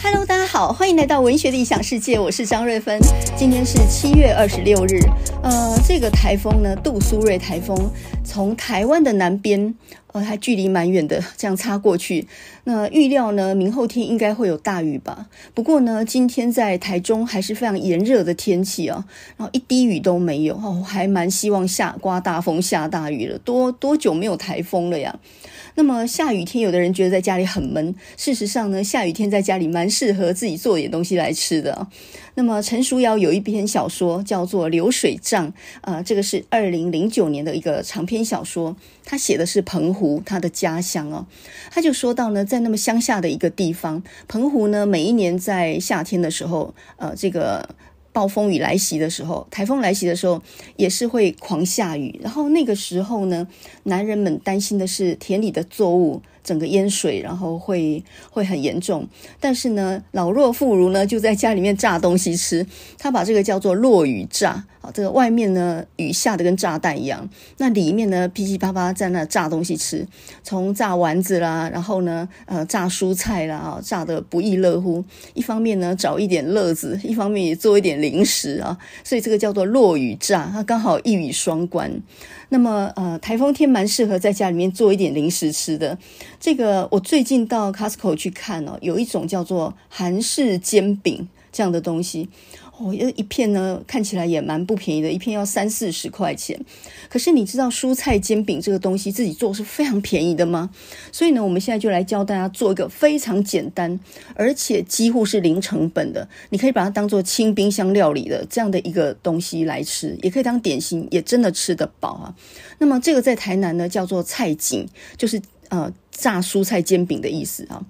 Hello，大家。好，欢迎来到文学的理想世界，我是张瑞芬。今天是七月二十六日，呃，这个台风呢，杜苏芮台风从台湾的南边，呃，还距离蛮远的，这样擦过去。那预料呢，明后天应该会有大雨吧？不过呢，今天在台中还是非常炎热的天气啊，然后一滴雨都没有，哦，还蛮希望下刮大风下大雨了。多多久没有台风了呀？那么下雨天，有的人觉得在家里很闷，事实上呢，下雨天在家里蛮适合。自己做点东西来吃的。那么陈淑瑶有一篇小说叫做《流水账》，呃，这个是二零零九年的一个长篇小说，他写的是澎湖，他的家乡哦。他就说到呢，在那么乡下的一个地方，澎湖呢，每一年在夏天的时候，呃，这个暴风雨来袭的时候，台风来袭的时候，也是会狂下雨。然后那个时候呢，男人们担心的是田里的作物。整个淹水，然后会会很严重。但是呢，老弱妇孺呢就在家里面炸东西吃，他把这个叫做落雨炸。好，这个外面呢雨下的跟炸弹一样，那里面呢噼噼啪啪在那炸东西吃，从炸丸子啦，然后呢，呃，炸蔬菜啦，炸的不亦乐乎。一方面呢找一点乐子，一方面也做一点零食啊，所以这个叫做落雨炸，它刚好一语双关。那么，呃，台风天蛮适合在家里面做一点零食吃的。这个我最近到 Costco 去看哦，有一种叫做韩式煎饼这样的东西。哦，一一片呢，看起来也蛮不便宜的，一片要三四十块钱。可是你知道蔬菜煎饼这个东西自己做是非常便宜的吗？所以呢，我们现在就来教大家做一个非常简单，而且几乎是零成本的，你可以把它当做清冰箱料理的这样的一个东西来吃，也可以当点心，也真的吃得饱啊。那么这个在台南呢叫做菜饼，就是呃炸蔬菜煎饼的意思啊。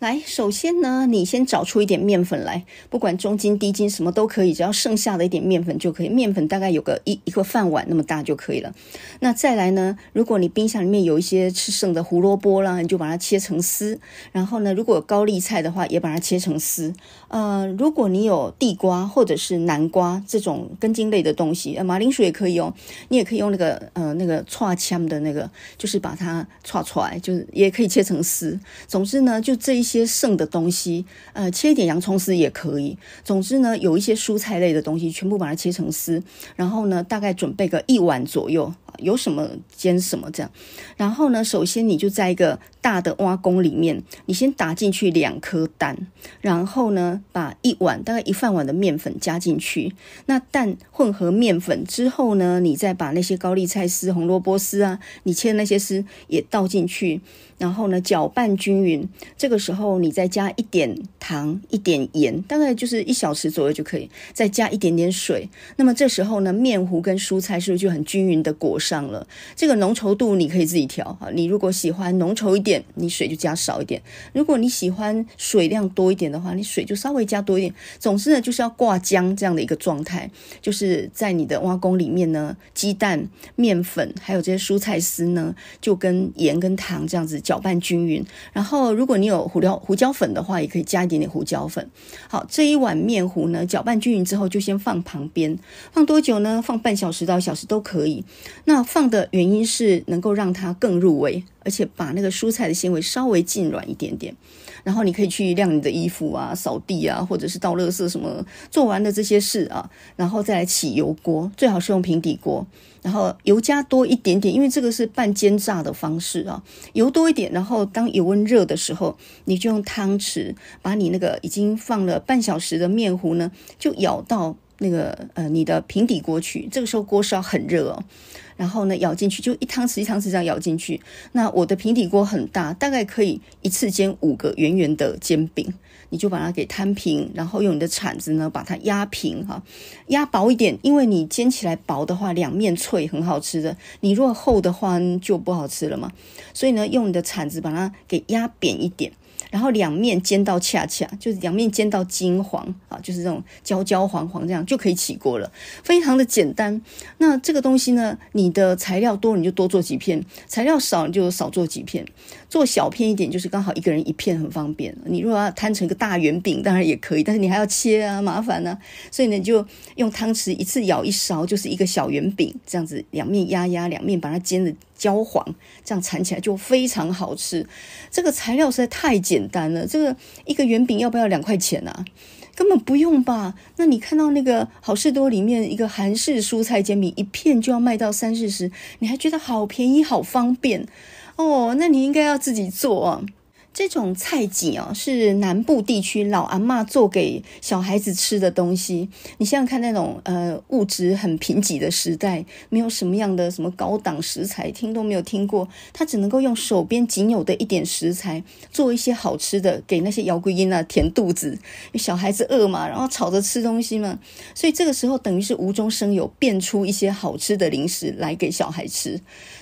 来，首先呢，你先找出一点面粉来，不管中筋低筋什么都可以，只要剩下的一点面粉就可以。面粉大概有个一一个饭碗那么大就可以了。那再来呢，如果你冰箱里面有一些吃剩的胡萝卜啦，你就把它切成丝。然后呢，如果高丽菜的话，也把它切成丝。呃，如果你有地瓜或者是南瓜这种根茎类的东西，呃，马铃薯也可以哦。你也可以用那个呃那个串枪的那个，就是把它串出来，就是也可以切成丝。总之呢，就这一些。些剩的东西，呃，切一点洋葱丝也可以。总之呢，有一些蔬菜类的东西，全部把它切成丝，然后呢，大概准备个一碗左右。有什么煎什么这样，然后呢，首先你就在一个大的挖工里面，你先打进去两颗蛋，然后呢，把一碗大概一饭碗的面粉加进去，那蛋混合面粉之后呢，你再把那些高丽菜丝、红萝卜丝啊，你切的那些丝也倒进去，然后呢，搅拌均匀。这个时候你再加一点糖、一点盐，大概就是一小匙左右就可以，再加一点点水。那么这时候呢，面糊跟蔬菜是不是就很均匀的裹？上了这个浓稠度，你可以自己调啊。你如果喜欢浓稠一点，你水就加少一点；如果你喜欢水量多一点的话，你水就稍微加多一点。总之呢，就是要挂浆这样的一个状态。就是在你的挖工里面呢，鸡蛋、面粉还有这些蔬菜丝呢，就跟盐跟糖这样子搅拌均匀。然后，如果你有胡椒胡椒粉的话，也可以加一点点胡椒粉。好，这一碗面糊呢，搅拌均匀之后就先放旁边。放多久呢？放半小时到一小时都可以。那放的原因是能够让它更入味，而且把那个蔬菜的纤维稍微浸软一点点。然后你可以去晾你的衣服啊、扫地啊，或者是倒垃圾什么。做完了这些事啊，然后再来起油锅，最好是用平底锅。然后油加多一点点，因为这个是半煎炸的方式啊，油多一点。然后当油温热的时候，你就用汤匙把你那个已经放了半小时的面糊呢，就舀到那个呃你的平底锅去。这个时候锅是要很热哦。然后呢，舀进去就一汤匙一汤匙这样舀进去。那我的平底锅很大，大概可以一次煎五个圆圆的煎饼。你就把它给摊平，然后用你的铲子呢把它压平哈，压薄一点，因为你煎起来薄的话，两面脆，很好吃的。你如果厚的话，就不好吃了嘛，所以呢，用你的铲子把它给压扁一点。然后两面煎到恰恰，就是两面煎到金黄啊，就是这种焦焦黄黄这样就可以起锅了，非常的简单。那这个东西呢，你的材料多你就多做几片，材料少你就少做几片，做小片一点就是刚好一个人一片很方便。你如果要摊成一个大圆饼，当然也可以，但是你还要切啊，麻烦啊。所以呢，就用汤匙一次舀一勺，就是一个小圆饼，这样子两面压压，两面把它煎的。焦黄，这样铲起来就非常好吃。这个材料实在太简单了，这个一个圆饼要不要两块钱啊？根本不用吧？那你看到那个好事多里面一个韩式蔬菜煎饼，一片就要卖到三四十，你还觉得好便宜、好方便哦？那你应该要自己做啊。这种菜粿哦，是南部地区老阿妈做给小孩子吃的东西。你想想看，那种呃物质很贫瘠的时代，没有什么样的什么高档食材，听都没有听过，她只能够用手边仅有的一点食材，做一些好吃的给那些姚桂英啊填肚子。小孩子饿嘛，然后吵着吃东西嘛，所以这个时候等于是无中生有，变出一些好吃的零食来给小孩吃。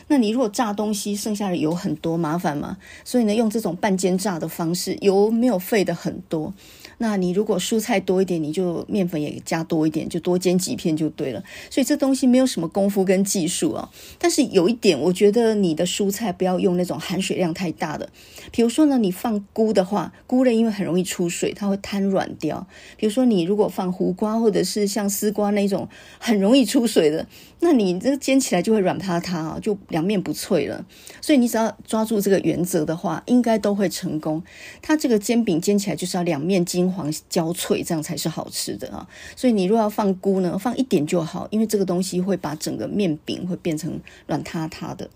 那你如果炸东西，剩下的油很多，麻烦嘛？所以呢，用这种半煎炸的方式，油没有废的很多。那你如果蔬菜多一点，你就面粉也加多一点，就多煎几片就对了。所以这东西没有什么功夫跟技术啊。但是有一点，我觉得你的蔬菜不要用那种含水量太大的。比如说呢，你放菇的话，菇类因为很容易出水，它会瘫软掉。比如说你如果放胡瓜，或者是像丝瓜那种很容易出水的。那你这煎起来就会软塌塌啊，就两面不脆了。所以你只要抓住这个原则的话，应该都会成功。它这个煎饼煎起来就是要两面金黄焦脆，这样才是好吃的啊。所以你若要放菇呢，放一点就好，因为这个东西会把整个面饼会变成软塌塌的。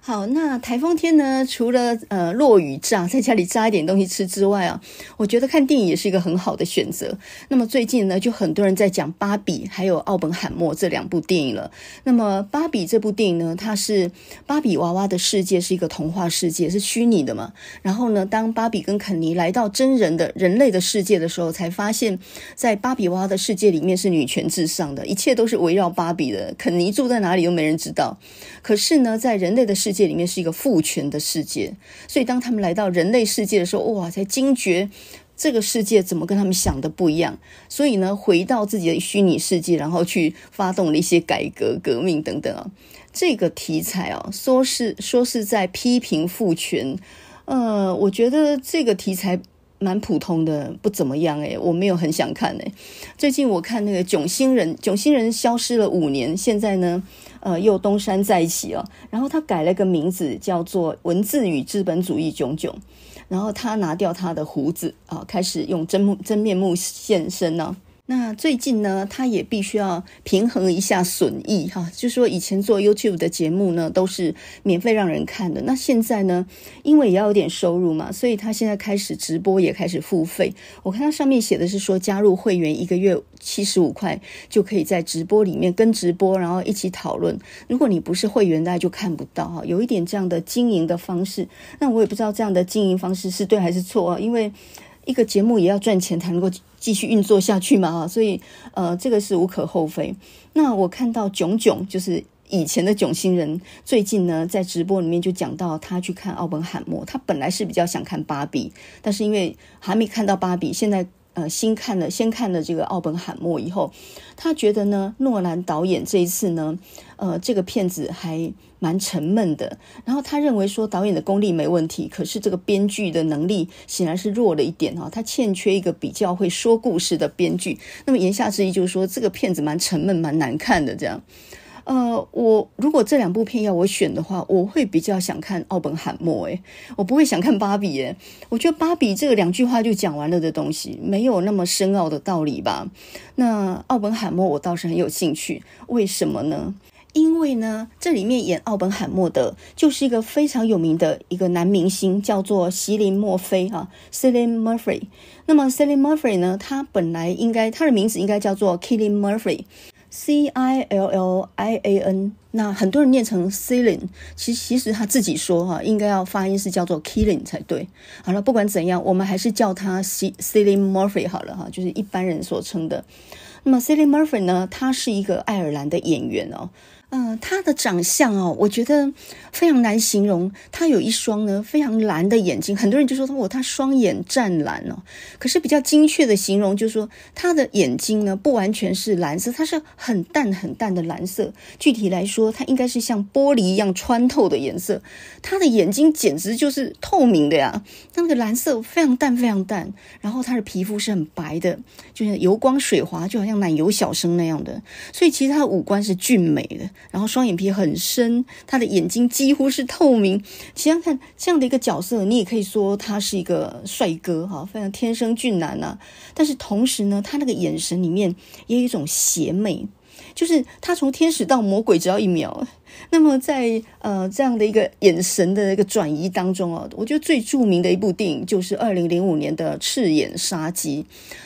好，那台风天呢？除了呃落雨炸，在家里炸一点东西吃之外啊，我觉得看电影也是一个很好的选择。那么最近呢，就很多人在讲《芭比》还有《奥本海默》这两部电影了。那么《芭比》这部电影呢，它是芭比娃娃的世界是一个童话世界，是虚拟的嘛。然后呢，当芭比跟肯尼来到真人的人类的世界的时候，才发现在芭比娃娃的世界里面是女权至上的，一切都是围绕芭比的。肯尼住在哪里都没人知道。可是呢，在人类的。世界里面是一个父权的世界，所以当他们来到人类世界的时候，哇，才惊觉这个世界怎么跟他们想的不一样。所以呢，回到自己的虚拟世界，然后去发动了一些改革、革命等等啊。这个题材啊，说是说是在批评父权，呃，我觉得这个题材蛮普通的，不怎么样哎，我没有很想看哎。最近我看那个《囧星人》，《囧星人》消失了五年，现在呢？呃，又东山再起哦，然后他改了个名字，叫做《文字与资本主义炯炯》。然后他拿掉他的胡子啊，开始用真真面目现身呢。那最近呢，他也必须要平衡一下损益哈。就是说，以前做 YouTube 的节目呢，都是免费让人看的。那现在呢，因为也要有点收入嘛，所以他现在开始直播也开始付费。我看他上面写的是说，加入会员一个月七十五块就可以在直播里面跟直播，然后一起讨论。如果你不是会员，大家就看不到哈。有一点这样的经营的方式，那我也不知道这样的经营方式是对还是错啊，因为。一个节目也要赚钱，才能够继续运作下去嘛，啊，所以，呃，这个是无可厚非。那我看到炯炯，就是以前的囧星人，最近呢，在直播里面就讲到他去看《奥本海默》，他本来是比较想看《芭比》，但是因为还没看到《芭比》，现在呃，新看了先看了这个《奥本海默》以后，他觉得呢，诺兰导演这一次呢。呃，这个片子还蛮沉闷的。然后他认为说导演的功力没问题，可是这个编剧的能力显然是弱了一点哈。他欠缺一个比较会说故事的编剧。那么言下之意就是说这个片子蛮沉闷、蛮难看的这样。呃，我如果这两部片要我选的话，我会比较想看《奥本海默》诶，我不会想看《芭比》诶，我觉得《芭比》这个两句话就讲完了的东西，没有那么深奥的道理吧。那《奥本海默》我倒是很有兴趣，为什么呢？因为呢，这里面演奥本海默的，就是一个非常有名的一个男明星，叫做席琳·墨菲哈 c i l i a n Murphy。那么 c i l i a n Murphy 呢，他本来应该，他的名字应该叫做 k i l l i a n Murphy，C-I-L-L-I-A-N。那很多人念成 Cillian，其实其实他自己说哈，应该要发音是叫做 k i l l i n g 才对。好了，不管怎样，我们还是叫他 C Cillian Murphy 好了哈，就是一般人所称的。那么 Cillian Murphy 呢，他是一个爱尔兰的演员哦。嗯，他的长相哦，我觉得非常难形容。他有一双呢非常蓝的眼睛，很多人就说他我他双眼湛蓝哦。可是比较精确的形容就是说他的眼睛呢不完全是蓝色，它是很淡很淡的蓝色。具体来说，它应该是像玻璃一样穿透的颜色。他的眼睛简直就是透明的呀，那个蓝色非常淡非常淡。然后他的皮肤是很白的，就是油光水滑，就好像奶油小生那样的。所以其实他的五官是俊美的。然后双眼皮很深，他的眼睛几乎是透明。其实看这样的一个角色，你也可以说他是一个帅哥哈，非常天生俊男呐。但是同时呢，他那个眼神里面也有一种邪魅，就是他从天使到魔鬼只要一秒。那么，在呃这样的一个眼神的一个转移当中哦，我觉得最著名的一部电影就是二零零五年的《赤眼杀机》。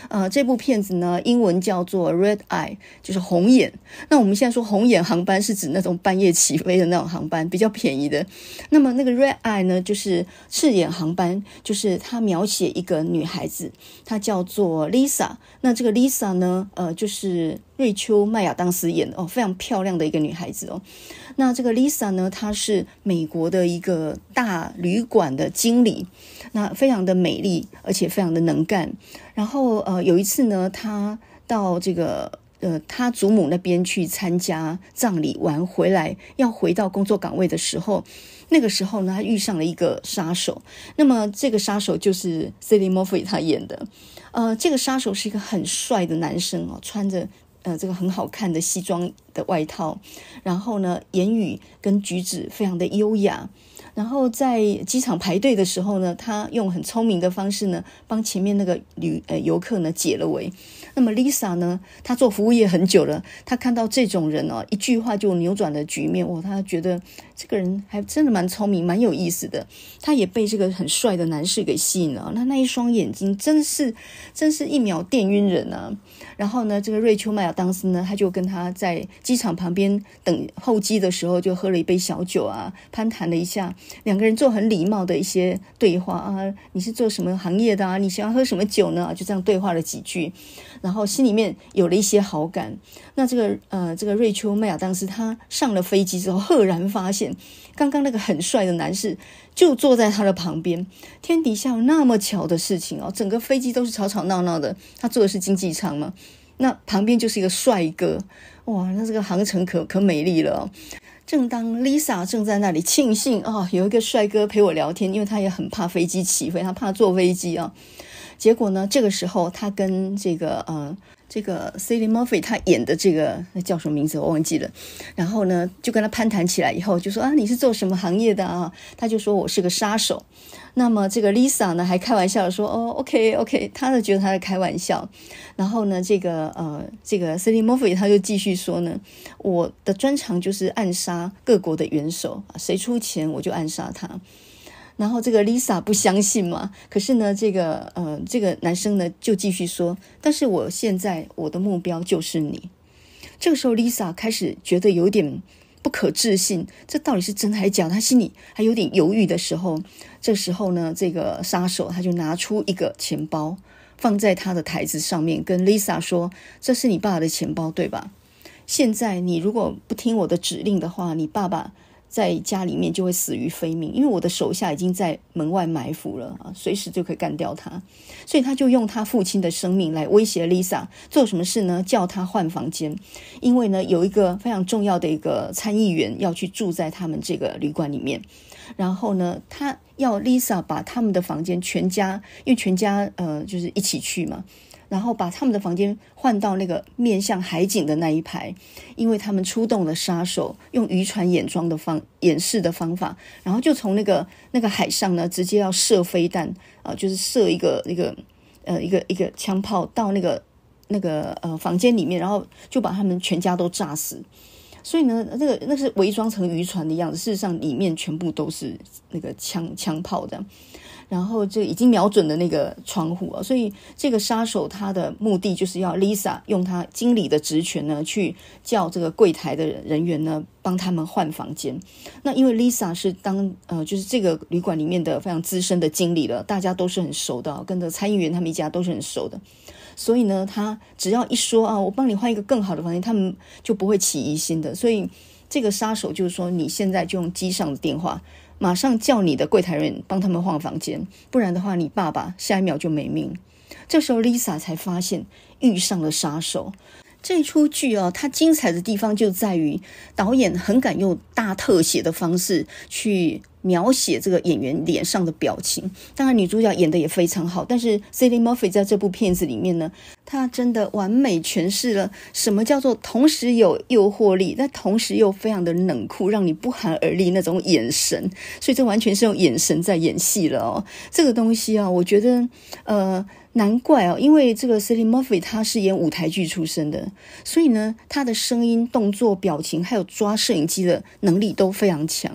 呃，这部片子呢，英文叫做《Red Eye》，就是红眼。那我们现在说红眼航班是指那种半夜起飞的那种航班，比较便宜的。那么那个 Red Eye 呢，就是赤眼航班，就是它描写一个女孩子，她叫做 Lisa。那这个 Lisa 呢，呃，就是瑞秋·麦亚当斯演的哦，非常漂亮的一个女孩子哦。那这个 Lisa 呢，她是美国的一个大旅馆的经理，那非常的美丽，而且非常的能干。然后呃，有一次呢，她到这个呃她祖母那边去参加葬礼，完回来要回到工作岗位的时候，那个时候呢，她遇上了一个杀手。那么这个杀手就是 c i l l i Murphy 他演的，呃，这个杀手是一个很帅的男生哦，穿着。呃，这个很好看的西装的外套，然后呢，言语跟举止非常的优雅。然后在机场排队的时候呢，他用很聪明的方式呢，帮前面那个旅呃游客呢解了围。那么 Lisa 呢，她做服务业很久了，她看到这种人哦，一句话就扭转了局面。哇，她觉得这个人还真的蛮聪明，蛮有意思的。她也被这个很帅的男士给吸引了。那那一双眼睛，真是，真是一秒电晕人啊！然后呢，这个瑞秋·麦亚当斯呢，他就跟他在机场旁边等候机的时候，就喝了一杯小酒啊，攀谈了一下，两个人做很礼貌的一些对话啊，你是做什么行业的啊？你喜欢喝什么酒呢？就这样对话了几句，然后心里面有了一些好感。那这个呃，这个瑞秋·麦亚当斯，他上了飞机之后，赫然发现刚刚那个很帅的男士。就坐在他的旁边，天底下有那么巧的事情哦！整个飞机都是吵吵闹闹的，他坐的是经济舱嘛，那旁边就是一个帅哥，哇，那这个航程可可美丽了。正当 Lisa 正在那里庆幸啊，有一个帅哥陪我聊天，因为他也很怕飞机起飞，他怕坐飞机啊。结果呢，这个时候他跟这个呃。这个 c i l l i Murphy 他演的这个叫什么名字我忘记了，然后呢就跟他攀谈起来以后就说啊你是做什么行业的啊他就说我是个杀手，那么这个 Lisa 呢还开玩笑说哦 OK OK，他呢觉得他在开玩笑，然后呢这个呃这个 c i l l i Murphy 他就继续说呢我的专长就是暗杀各国的元首谁出钱我就暗杀他。然后这个 Lisa 不相信嘛？可是呢，这个呃，这个男生呢就继续说：“但是我现在我的目标就是你。”这个时候 Lisa 开始觉得有点不可置信，这到底是真还假？她心里还有点犹豫的时候，这时候呢，这个杀手他就拿出一个钱包放在他的台子上面，跟 Lisa 说：“这是你爸爸的钱包，对吧？现在你如果不听我的指令的话，你爸爸……”在家里面就会死于非命，因为我的手下已经在门外埋伏了啊，随时就可以干掉他。所以他就用他父亲的生命来威胁 Lisa，做什么事呢？叫他换房间，因为呢有一个非常重要的一个参议员要去住在他们这个旅馆里面，然后呢他。要 Lisa 把他们的房间，全家因为全家呃就是一起去嘛，然后把他们的房间换到那个面向海景的那一排，因为他们出动了杀手，用渔船眼装的方演示的方法，然后就从那个那个海上呢直接要射飞弹啊，就是射一个一个呃一个一个枪炮到那个那个呃房间里面，然后就把他们全家都炸死。所以呢，这个那是伪装成渔船的样子，事实上里面全部都是那个枪枪炮的，然后就已经瞄准了那个窗户所以这个杀手他的目的就是要 Lisa 用他经理的职权呢，去叫这个柜台的人员呢帮他们换房间。那因为 Lisa 是当呃，就是这个旅馆里面的非常资深的经理了，大家都是很熟的，跟着参议员他们一家都是很熟的。所以呢，他只要一说啊，我帮你换一个更好的房间，他们就不会起疑心的。所以这个杀手就是说，你现在就用机上的电话，马上叫你的柜台人帮他们换房间，不然的话，你爸爸下一秒就没命。这时候，Lisa 才发现遇上了杀手。这出剧啊，它精彩的地方就在于导演很敢用大特写的方式去描写这个演员脸上的表情。当然，女主角演的也非常好，但是 c i l i Murphy 在这部片子里面呢，她真的完美诠释了什么叫做同时有诱惑力，但同时又非常的冷酷，让你不寒而栗那种眼神。所以，这完全是用眼神在演戏了哦。这个东西啊，我觉得，呃。难怪哦，因为这个 c i l l i Murphy 他是演舞台剧出身的，所以呢，他的声音、动作、表情，还有抓摄影机的能力都非常强。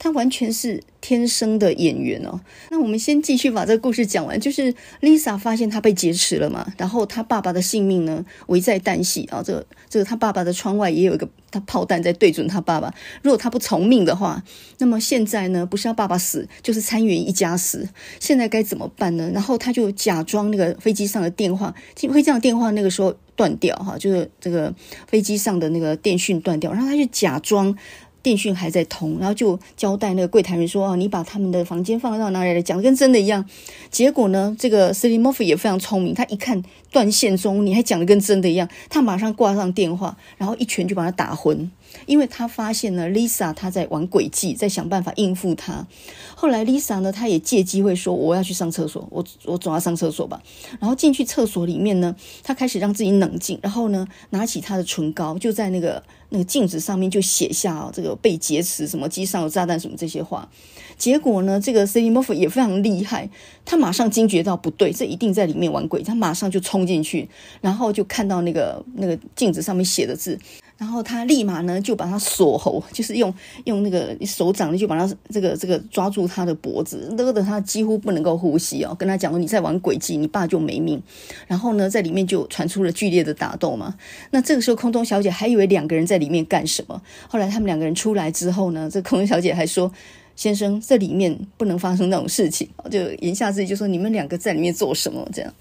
他完全是天生的演员哦。那我们先继续把这个故事讲完，就是 Lisa 发现他被劫持了嘛，然后他爸爸的性命呢危在旦夕，啊、后这这个他爸爸的窗外也有一个他炮弹在对准他爸爸，如果他不从命的话，那么现在呢不是要爸爸死就是参议员一家死，现在该怎么办呢？然后他就假装那个飞机上的电话，飞机上的电话那个时候断掉哈，就是这个飞机上的那个电讯断掉，然后他就假装。电讯还在通，然后就交代那个柜台人说：“哦，你把他们的房间放到哪来了？”讲的跟真的一样。结果呢，这个 c i l l i a m 也非常聪明，他一看断线中，你还讲的跟真的一样，他马上挂上电话，然后一拳就把他打昏。因为他发现呢，Lisa 她在玩诡计，在想办法应付他。后来 Lisa 呢，她也借机会说：“我要去上厕所，我我总要上厕所吧。”然后进去厕所里面呢，她开始让自己冷静，然后呢，拿起她的唇膏，就在那个那个镜子上面就写下这个被劫持、什么机上有炸弹、什么这些话。结果呢，这个 s i n g Murphy 也非常厉害，他马上惊觉到不对，这一定在里面玩鬼，他马上就冲进去，然后就看到那个那个镜子上面写的字。然后他立马呢就把他锁喉，就是用用那个手掌呢就把他这个这个抓住他的脖子，勒的他几乎不能够呼吸哦。跟他讲说，你再玩诡计，你爸就没命。然后呢，在里面就传出了剧烈的打斗嘛。那这个时候空中小姐还以为两个人在里面干什么。后来他们两个人出来之后呢，这空中小姐还说：“先生，这里面不能发生那种事情。”就言下之意就说你们两个在里面做什么这样。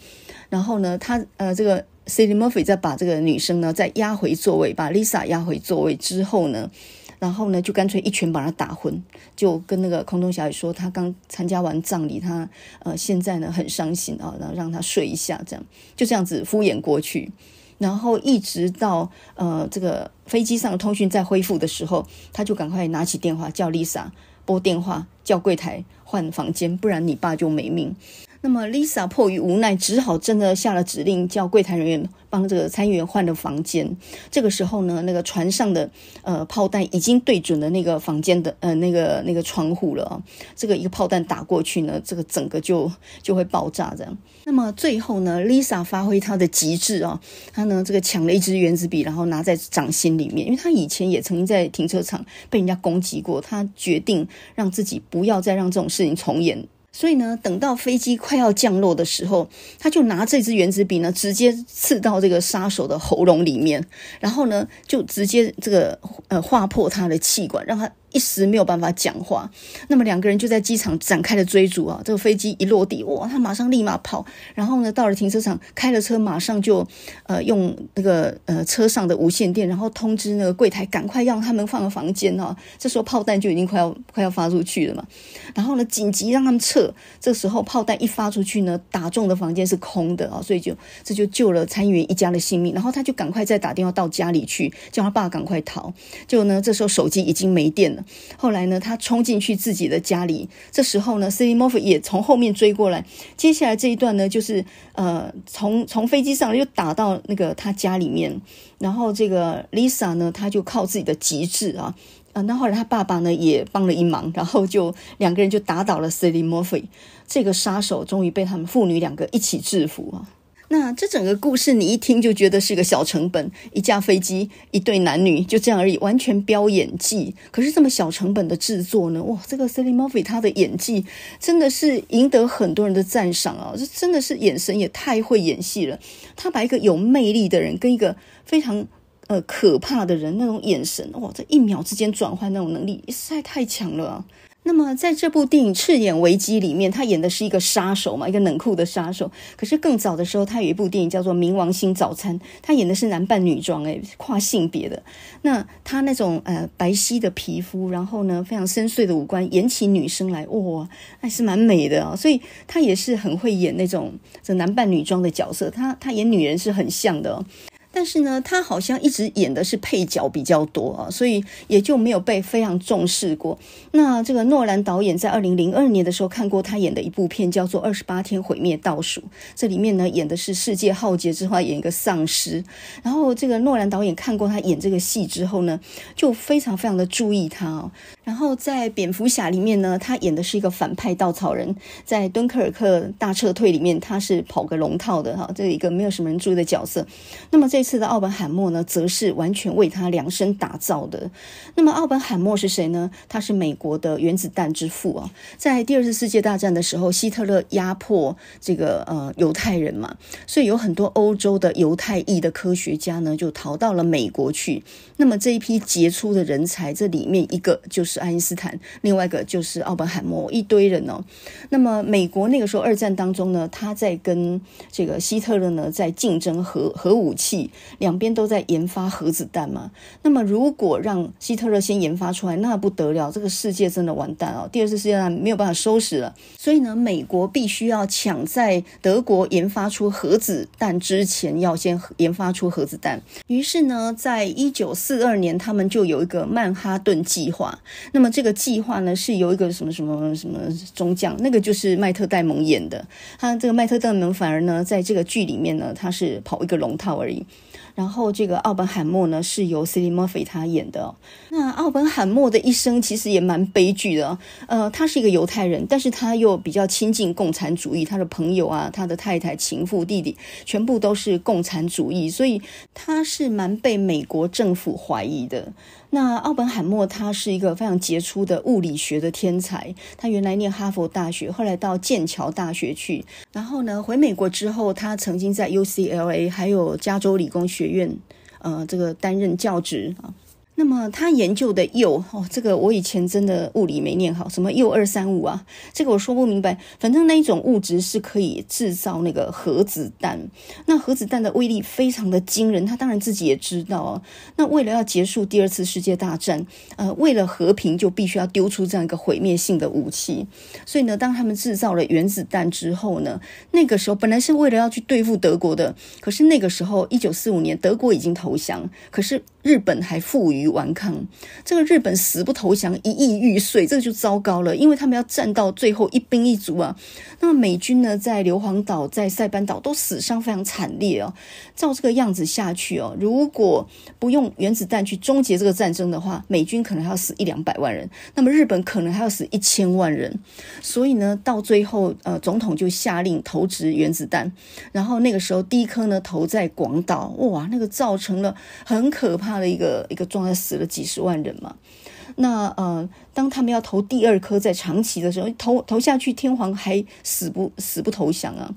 然后呢，他呃这个。Cindy Murphy 再把这个女生呢，再押回座位，把 Lisa 押回座位之后呢，然后呢就干脆一拳把她打昏，就跟那个空中小姐说，她刚参加完葬礼，她呃现在呢很伤心啊，然后让她睡一下，这样就这样子敷衍过去。然后一直到呃这个飞机上通讯在恢复的时候，他就赶快拿起电话叫 Lisa 拨电话，叫柜台换房间，不然你爸就没命。那么 Lisa 迫于无奈，只好真的下了指令，叫柜台人员帮这个参议员换了房间。这个时候呢，那个船上的呃炮弹已经对准了那个房间的呃那个那个窗户了啊。这个一个炮弹打过去呢，这个整个就就会爆炸这样。那么最后呢，Lisa 发挥她的极致啊，她呢这个抢了一支原子笔，然后拿在掌心里面，因为她以前也曾经在停车场被人家攻击过，她决定让自己不要再让这种事情重演。所以呢，等到飞机快要降落的时候，他就拿这支原子笔呢，直接刺到这个杀手的喉咙里面，然后呢，就直接这个呃划破他的气管，让他。一时没有办法讲话，那么两个人就在机场展开了追逐啊！这个飞机一落地，哇，他马上立马跑，然后呢，到了停车场，开了车，马上就，呃，用那个呃车上的无线电，然后通知那个柜台，赶快让他们换个房间啊！这时候炮弹就已经快要快要发出去了嘛，然后呢，紧急让他们撤。这时候炮弹一发出去呢，打中的房间是空的啊，所以就这就救了参议员一家的性命。然后他就赶快再打电话到家里去，叫他爸赶快逃。结果呢，这时候手机已经没电了。后来呢，他冲进去自己的家里，这时候呢，斯蒂莫菲也从后面追过来。接下来这一段呢，就是呃，从从飞机上又打到那个他家里面，然后这个丽 a 呢，她就靠自己的极致啊，啊，那后来他爸爸呢也帮了一忙，然后就两个人就打倒了 r p 莫菲这个杀手，终于被他们父女两个一起制服啊。那这整个故事，你一听就觉得是一个小成本，一架飞机，一对男女就这样而已，完全飙演技。可是这么小成本的制作呢？哇，这个 Cillian Murphy 他的演技真的是赢得很多人的赞赏啊！这真的是眼神也太会演戏了。他把一个有魅力的人跟一个非常呃可怕的人那种眼神，哇，在一秒之间转换那种能力，实在太强了啊！那么，在这部电影《赤眼危机》里面，他演的是一个杀手嘛，一个冷酷的杀手。可是更早的时候，他有一部电影叫做《冥王星早餐》，他演的是男扮女装，诶，跨性别的。那他那种呃白皙的皮肤，然后呢非常深邃的五官，演起女生来，哇，还是蛮美的哦。所以他也是很会演那种这男扮女装的角色，他他演女人是很像的。但是呢，他好像一直演的是配角比较多啊，所以也就没有被非常重视过。那这个诺兰导演在二零零二年的时候看过他演的一部片，叫做《二十八天毁灭倒数》，这里面呢演的是世界浩劫之后演一个丧尸。然后这个诺兰导演看过他演这个戏之后呢，就非常非常的注意他。然后在《蝙蝠侠》里面呢，他演的是一个反派稻草人。在敦刻尔克大撤退里面，他是跑个龙套的哈，这一个没有什么人注意的角色。那么这次。次的奥本海默呢，则是完全为他量身打造的。那么，奥本海默是谁呢？他是美国的原子弹之父啊！在第二次世界大战的时候，希特勒压迫这个呃犹太人嘛，所以有很多欧洲的犹太裔的科学家呢，就逃到了美国去。那么这一批杰出的人才，这里面一个就是爱因斯坦，另外一个就是奥本海默，一堆人哦。那么美国那个时候二战当中呢，他在跟这个希特勒呢在竞争核核武器。两边都在研发核子弹嘛？那么如果让希特勒先研发出来，那不得了，这个世界真的完蛋哦！第二次世界大战没有办法收拾了。所以呢，美国必须要抢在德国研发出核子弹之前，要先研发出核子弹。于是呢，在一九四二年，他们就有一个曼哈顿计划。那么这个计划呢，是由一个什么什么什么中将，那个就是麦特戴蒙演的。他这个麦特戴蒙反而呢，在这个剧里面呢，他是跑一个龙套而已。然后这个奥本海默呢，是由 c i l i n e Murphy 他演的。那奥本海默的一生其实也蛮悲剧的。呃，他是一个犹太人，但是他又比较亲近共产主义，他的朋友啊、他的太太、情妇、弟弟，全部都是共产主义，所以他是蛮被美国政府怀疑的。那奥本海默他是一个非常杰出的物理学的天才，他原来念哈佛大学，后来到剑桥大学去，然后呢回美国之后，他曾经在 UCLA 还有加州理工学院，呃，这个担任教职啊。那么他研究的铀哦，这个我以前真的物理没念好，什么铀二三五啊，这个我说不明白。反正那一种物质是可以制造那个核子弹，那核子弹的威力非常的惊人，他当然自己也知道啊。那为了要结束第二次世界大战，呃，为了和平就必须要丢出这样一个毁灭性的武器。所以呢，当他们制造了原子弹之后呢，那个时候本来是为了要去对付德国的，可是那个时候一九四五年德国已经投降，可是。日本还负隅顽抗，这个日本死不投降，一意欲碎，这个就糟糕了，因为他们要战到最后一兵一卒啊。那么美军呢，在硫磺岛、在塞班岛都死伤非常惨烈哦。照这个样子下去哦，如果不用原子弹去终结这个战争的话，美军可能还要死一两百万人，那么日本可能还要死一千万人。所以呢，到最后，呃，总统就下令投掷原子弹，然后那个时候第一颗呢投在广岛，哇，那个造成了很可怕。他的一个一个状态死了几十万人嘛，那呃，当他们要投第二颗在长崎的时候，投投下去，天皇还死不死不投降啊？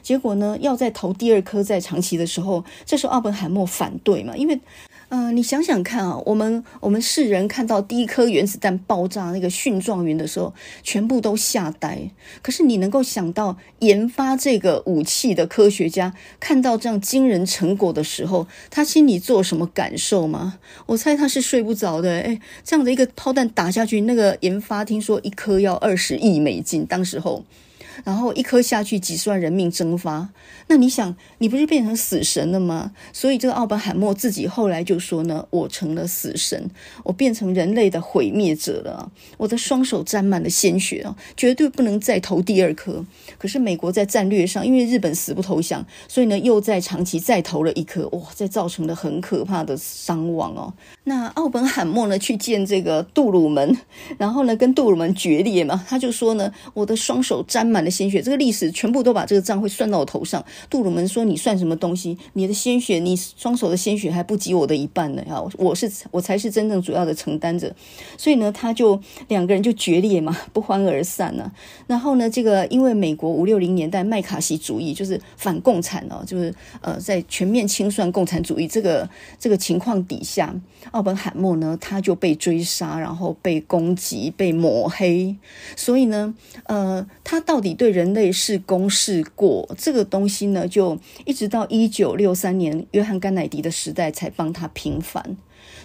结果呢，要在投第二颗在长崎的时候，这时候奥本海默反对嘛，因为。嗯，你想想看啊，我们我们世人看到第一颗原子弹爆炸那个殉状云的时候，全部都吓呆。可是你能够想到研发这个武器的科学家看到这样惊人成果的时候，他心里做什么感受吗？我猜他是睡不着的。哎，这样的一个炮弹打下去，那个研发听说一颗要二十亿美金，当时候。然后一颗下去，几十万人命蒸发。那你想，你不是变成死神了吗？所以这个奥本海默自己后来就说呢：“我成了死神，我变成人类的毁灭者了。我的双手沾满了鲜血啊，绝对不能再投第二颗。”可是美国在战略上，因为日本死不投降，所以呢又在长期再投了一颗，哇，这造成了很可怕的伤亡哦。那奥本海默呢去见这个杜鲁门，然后呢跟杜鲁门决裂嘛，他就说呢：“我的双手沾满了。”鲜血，这个历史全部都把这个账会算到我头上。杜鲁门说：“你算什么东西？你的鲜血，你双手的鲜血还不及我的一半呢！啊，我是我才是真正主要的承担者。”所以呢，他就两个人就决裂嘛，不欢而散呢。然后呢，这个因为美国五六零年代麦卡锡主义就是反共产哦，就是呃，在全面清算共产主义这个这个情况底下，奥本海默呢他就被追杀，然后被攻击，被抹黑。所以呢，呃，他到底？对人类是功是过，这个东西呢，就一直到一九六三年约翰甘乃迪的时代才帮他平反，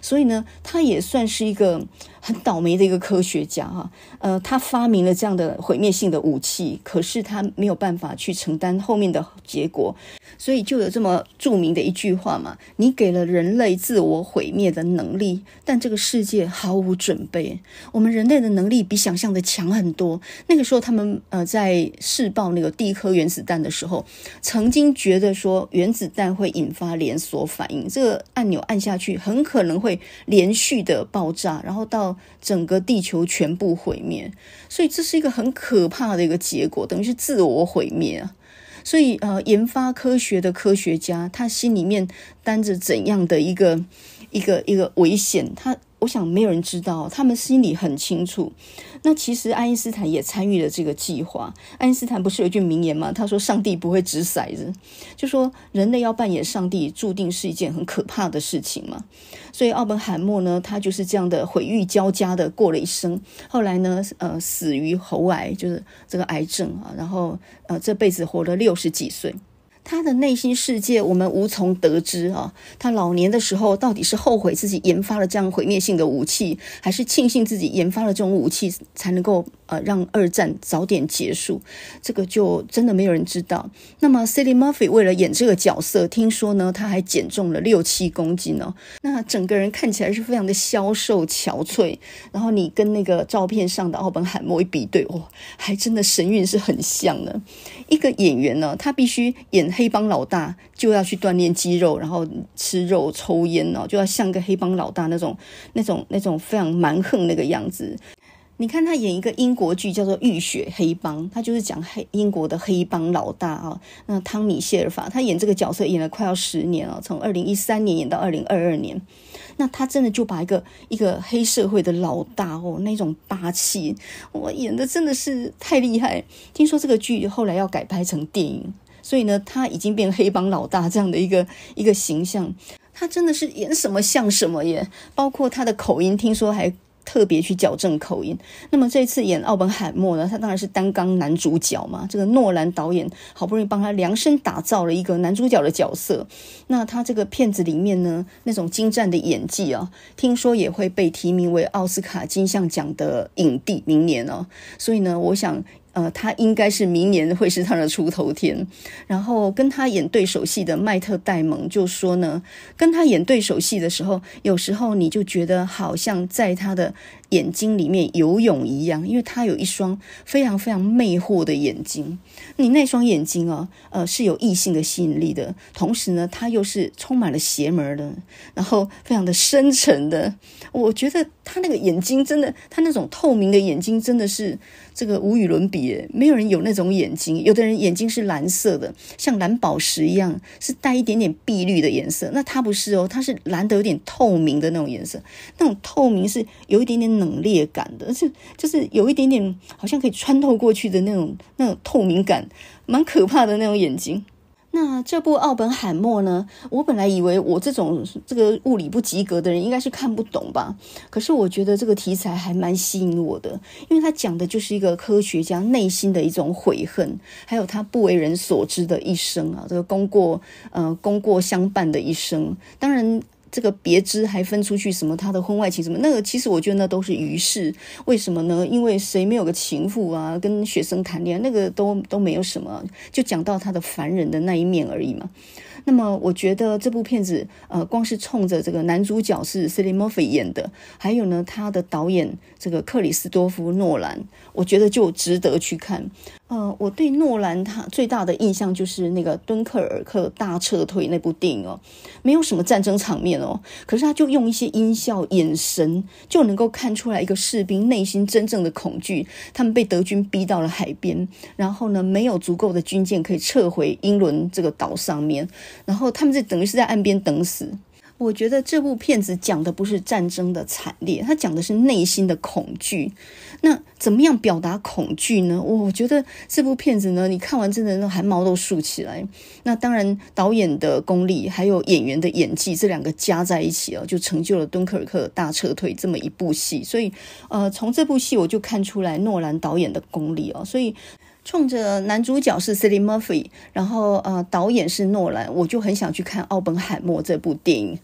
所以呢，他也算是一个。很倒霉的一个科学家哈，呃，他发明了这样的毁灭性的武器，可是他没有办法去承担后面的结果，所以就有这么著名的一句话嘛：你给了人类自我毁灭的能力，但这个世界毫无准备。我们人类的能力比想象的强很多。那个时候，他们呃，在试爆那个第一颗原子弹的时候，曾经觉得说原子弹会引发连锁反应，这个按钮按下去很可能会连续的爆炸，然后到。整个地球全部毁灭，所以这是一个很可怕的一个结果，等于是自我毁灭啊！所以呃，研发科学的科学家，他心里面担着怎样的一个一个一个危险？他。我想没有人知道，他们心里很清楚。那其实爱因斯坦也参与了这个计划。爱因斯坦不是有一句名言吗？他说：“上帝不会掷骰子。”就说人类要扮演上帝，注定是一件很可怕的事情嘛。所以，奥本海默呢，他就是这样的毁誉交加的过了一生。后来呢，呃，死于喉癌，就是这个癌症啊。然后，呃，这辈子活了六十几岁。他的内心世界，我们无从得知啊。他老年的时候，到底是后悔自己研发了这样毁灭性的武器，还是庆幸自己研发了这种武器才能够呃让二战早点结束？这个就真的没有人知道。那么 c i l l y Murphy 为了演这个角色，听说呢他还减重了六七公斤哦，那整个人看起来是非常的消瘦憔悴。然后你跟那个照片上的奥本海默一比对，哇，还真的神韵是很像的。一个演员呢，他必须演黑帮老大，就要去锻炼肌肉，然后吃肉、抽烟哦，就要像个黑帮老大那种、那种、那种非常蛮横那个样子。你看他演一个英国剧叫做《浴血黑帮》，他就是讲黑英国的黑帮老大啊。那汤米谢尔法他演这个角色演了快要十年哦，从二零一三年演到二零二二年。那他真的就把一个一个黑社会的老大哦，那种霸气，我演的真的是太厉害。听说这个剧后来要改拍成电影，所以呢，他已经变黑帮老大这样的一个 一个形象，他真的是演什么像什么耶，包括他的口音，听说还。特别去矫正口音。那么这次演奥本海默呢，他当然是单纲男主角嘛。这个诺兰导演好不容易帮他量身打造了一个男主角的角色。那他这个片子里面呢，那种精湛的演技啊，听说也会被提名为奥斯卡金像奖的影帝。明年哦，所以呢，我想。呃，他应该是明年会是他的出头天。然后跟他演对手戏的麦特戴蒙就说呢，跟他演对手戏的时候，有时候你就觉得好像在他的。眼睛里面游泳一样，因为他有一双非常非常魅惑的眼睛。你那双眼睛啊，呃，是有异性的吸引力的，同时呢，他又是充满了邪门的，然后非常的深沉的。我觉得他那个眼睛真的，他那种透明的眼睛真的是这个无与伦比，没有人有那种眼睛。有的人眼睛是蓝色的，像蓝宝石一样，是带一点点碧绿的颜色。那他不是哦，他是蓝的有点透明的那种颜色，那种透明是有一点点。冷冽感的，而且就是有一点点好像可以穿透过去的那种那种透明感，蛮可怕的那种眼睛。那这部《奥本海默》呢？我本来以为我这种这个物理不及格的人应该是看不懂吧，可是我觉得这个题材还蛮吸引我的，因为它讲的就是一个科学家内心的一种悔恨，还有他不为人所知的一生啊，这个功过呃功过相伴的一生，当然。这个别枝还分出去什么？他的婚外情什么？那个其实我觉得那都是于事。为什么呢？因为谁没有个情妇啊？跟学生谈恋爱那个都都没有什么，就讲到他的凡人的那一面而已嘛。那么我觉得这部片子，呃，光是冲着这个男主角是 c i l i Murphy 演的，还有呢他的导演这个克里斯多夫诺兰，我觉得就值得去看。呃，我对诺兰他最大的印象就是那个敦刻尔克大撤退那部电影哦，没有什么战争场面哦，可是他就用一些音效、眼神就能够看出来一个士兵内心真正的恐惧。他们被德军逼到了海边，然后呢，没有足够的军舰可以撤回英伦这个岛上面，然后他们在等于是在岸边等死。我觉得这部片子讲的不是战争的惨烈，他讲的是内心的恐惧。那怎么样表达恐惧呢？我觉得这部片子呢，你看完真的那汗毛都竖起来。那当然，导演的功力还有演员的演技，这两个加在一起哦，就成就了敦刻尔克大撤退这么一部戏。所以，呃，从这部戏我就看出来诺兰导演的功力哦。所以。冲着男主角是 Cillian Murphy，然后呃导演是诺兰，我就很想去看《奥本海默》这部电影。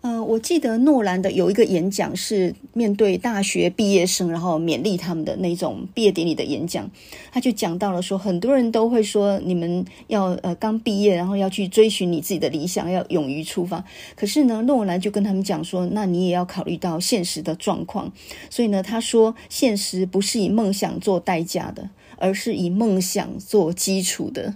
呃，我记得诺兰的有一个演讲是面对大学毕业生，然后勉励他们的那种毕业典礼的演讲，他就讲到了说，很多人都会说你们要呃刚毕业，然后要去追寻你自己的理想，要勇于出发。可是呢，诺兰就跟他们讲说，那你也要考虑到现实的状况。所以呢，他说现实不是以梦想做代价的。而是以梦想做基础的。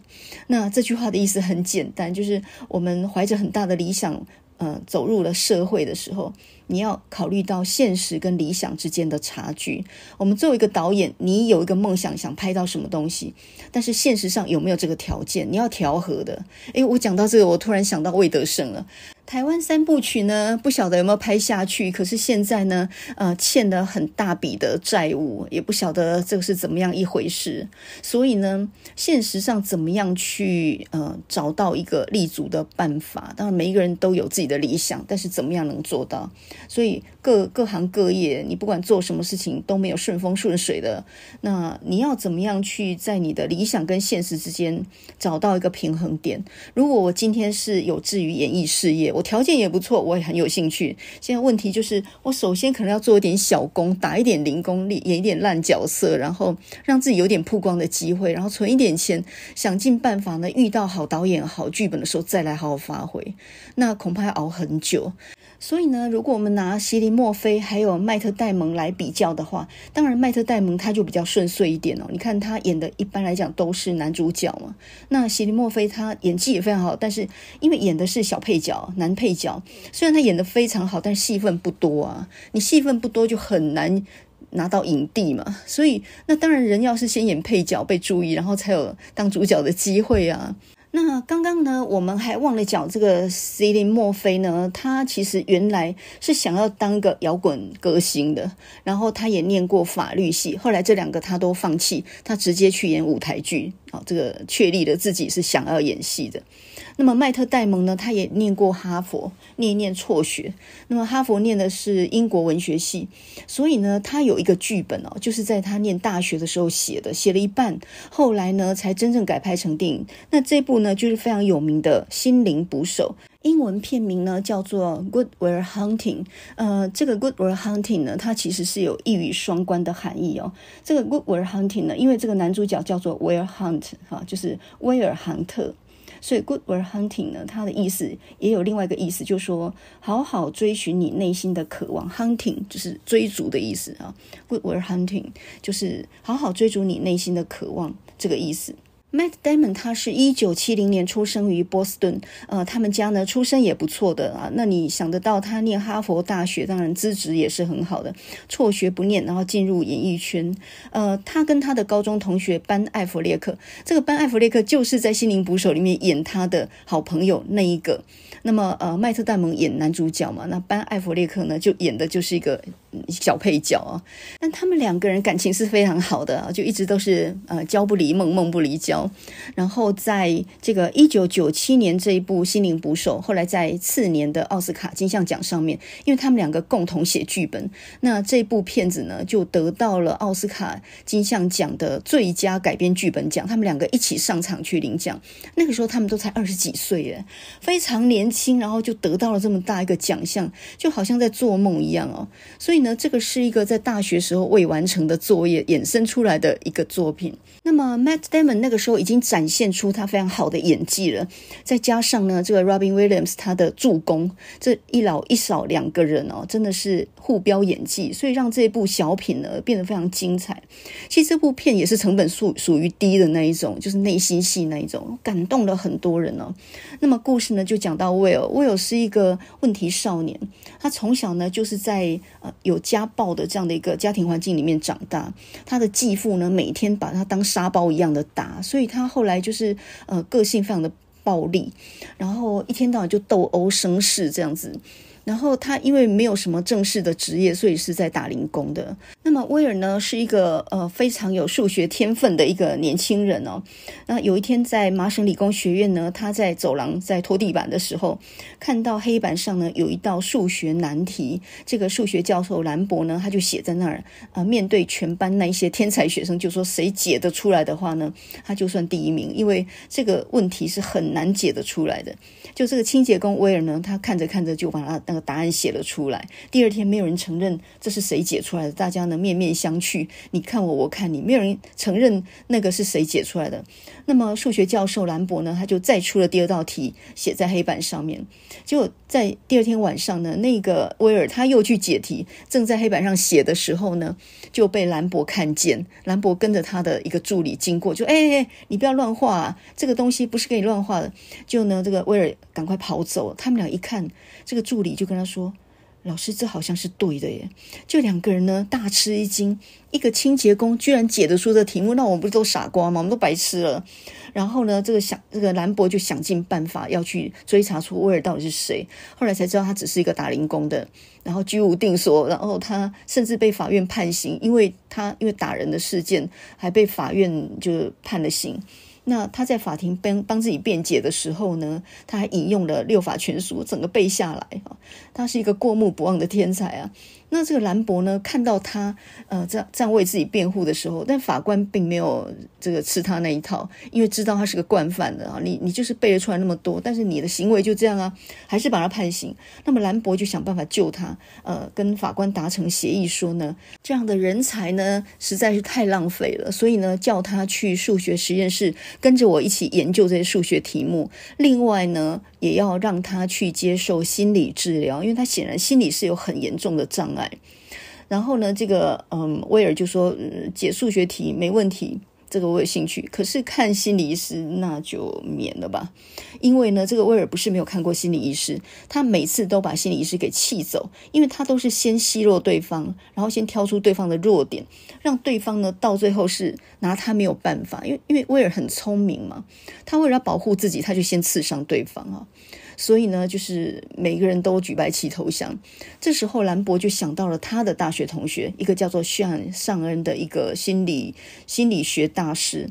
那这句话的意思很简单，就是我们怀着很大的理想，呃，走入了社会的时候，你要考虑到现实跟理想之间的差距。我们作为一个导演，你有一个梦想，想拍到什么东西，但是现实上有没有这个条件，你要调和的。诶，我讲到这个，我突然想到魏德圣了。台湾三部曲呢，不晓得有没有拍下去。可是现在呢，呃，欠了很大笔的债务，也不晓得这个是怎么样一回事。所以呢，现实上怎么样去呃找到一个立足的办法？当然，每一个人都有自己的理想，但是怎么样能做到？所以各各行各业，你不管做什么事情都没有顺风顺水的。那你要怎么样去在你的理想跟现实之间找到一个平衡点？如果我今天是有志于演艺事业，我条件也不错，我也很有兴趣。现在问题就是，我首先可能要做一点小工，打一点零工，演一点烂角色，然后让自己有点曝光的机会，然后存一点钱，想尽办法呢，遇到好导演、好剧本的时候再来好好发挥。那恐怕要熬很久。所以呢，如果我们拿席琳·墨菲还有迈特·戴蒙来比较的话，当然迈特·戴蒙他就比较顺遂一点哦。你看他演的一般来讲都是男主角嘛。那席琳·墨菲他演技也非常好，但是因为演的是小配角、男配角，虽然他演的非常好，但戏份不多啊。你戏份不多就很难拿到影帝嘛。所以那当然人要是先演配角被注意，然后才有当主角的机会啊。那刚刚呢，我们还忘了讲这个 Celine m 呢，他其实原来是想要当个摇滚歌星的，然后他也念过法律系，后来这两个他都放弃，他直接去演舞台剧。好，这个确立了自己是想要演戏的。那么麦特戴蒙呢，他也念过哈佛，念念辍学。那么哈佛念的是英国文学系，所以呢，他有一个剧本哦，就是在他念大学的时候写的，写了一半，后来呢才真正改拍成电影。那这部呢，就是非常有名的心灵捕手。英文片名呢叫做 Good Will Hunting。呃，这个 Good Will Hunting 呢，它其实是有一语双关的含义哦。这个 Good Will Hunting 呢，因为这个男主角叫做 Will h u n t i 哈，就是威尔·亨特，所以 Good Will Hunting 呢，它的意思也有另外一个意思，就说好好追寻你内心的渴望。Hunting 就是追逐的意思啊，Good Will Hunting 就是好好追逐你内心的渴望这个意思。Matt Damon 他是一九七零年出生于波士顿，呃，他们家呢出身也不错的啊。那你想得到，他念哈佛大学，当然资质也是很好的。辍学不念，然后进入演艺圈。呃，他跟他的高中同学班艾弗列克，这个班艾弗列克就是在《心灵捕手》里面演他的好朋友那一个。那么，呃，麦特·戴蒙演男主角嘛，那班艾弗列克呢就演的就是一个小配角啊。但他们两个人感情是非常好的，啊，就一直都是呃，交不离梦，梦不离交。然后在这个一九九七年这一部《心灵捕手》，后来在次年的奥斯卡金像奖上面，因为他们两个共同写剧本，那这部片子呢就得到了奥斯卡金像奖的最佳改编剧本奖。他们两个一起上场去领奖，那个时候他们都才二十几岁，耶，非常年轻，然后就得到了这么大一个奖项，就好像在做梦一样哦。所以呢，这个是一个在大学时候未完成的作业衍生出来的一个作品。那么，Matt Damon 那个时候已经展现出他非常好的演技了。再加上呢，这个 Robin Williams 他的助攻，这一老一少两个人哦，真的是互飙演技，所以让这部小品呢变得非常精彩。其实这部片也是成本属属于低的那一种，就是内心戏那一种，感动了很多人哦。那么故事呢就讲到 Will，Will 是一个问题少年，他从小呢就是在呃有家暴的这样的一个家庭环境里面长大，他的继父呢每天把他当沙包一样的打，所以他后来就是呃，个性非常的暴力，然后一天到晚就斗殴生事这样子。然后他因为没有什么正式的职业，所以是在打零工的。那么威尔呢，是一个呃非常有数学天分的一个年轻人哦。那有一天在麻省理工学院呢，他在走廊在拖地板的时候，看到黑板上呢有一道数学难题。这个数学教授兰博呢，他就写在那儿啊，面对全班那一些天才学生，就说谁解得出来的话呢，他就算第一名，因为这个问题是很难解得出来的。就这个清洁工威尔呢，他看着看着就把他当。答案写了出来。第二天，没有人承认这是谁解出来的，大家呢面面相觑。你看我，我看你，没有人承认那个是谁解出来的。那么，数学教授兰博呢，他就再出了第二道题，写在黑板上面。结果在第二天晚上呢，那个威尔他又去解题，正在黑板上写的时候呢，就被兰博看见。兰博跟着他的一个助理经过，就哎哎，你不要乱画，啊，这个东西不是给你乱画的。就呢，这个威尔赶快跑走。他们俩一看。这个助理就跟他说：“老师，这好像是对的耶！”就两个人呢，大吃一惊。一个清洁工居然解得出这题目，那我们不都傻瓜吗？我们都白痴了。然后呢，这个想这个兰博就想尽办法要去追查出威尔到底是谁。后来才知道他只是一个打零工的，然后居无定所，然后他甚至被法院判刑，因为他因为打人的事件还被法院就判了刑。那他在法庭帮帮自己辩解的时候呢，他还引用了《六法全书》，整个背下来。啊，他是一个过目不忘的天才啊。那这个兰博呢，看到他呃在在为自己辩护的时候，但法官并没有这个吃他那一套，因为知道他是个惯犯的啊，你你就是背得出来那么多，但是你的行为就这样啊，还是把他判刑。那么兰博就想办法救他，呃，跟法官达成协议说呢，这样的人才呢实在是太浪费了，所以呢叫他去数学实验室跟着我一起研究这些数学题目。另外呢。也要让他去接受心理治疗，因为他显然心理是有很严重的障碍。然后呢，这个嗯，威尔就说解数学题没问题。这个我有兴趣，可是看心理医师那就免了吧，因为呢，这个威尔不是没有看过心理医师，他每次都把心理医师给气走，因为他都是先奚落对方，然后先挑出对方的弱点，让对方呢到最后是拿他没有办法，因为因为威尔很聪明嘛，他为了保护自己，他就先刺伤对方啊。所以呢，就是每个人都举白旗投降。这时候，兰博就想到了他的大学同学，一个叫做安尚恩的一个心理心理学大师。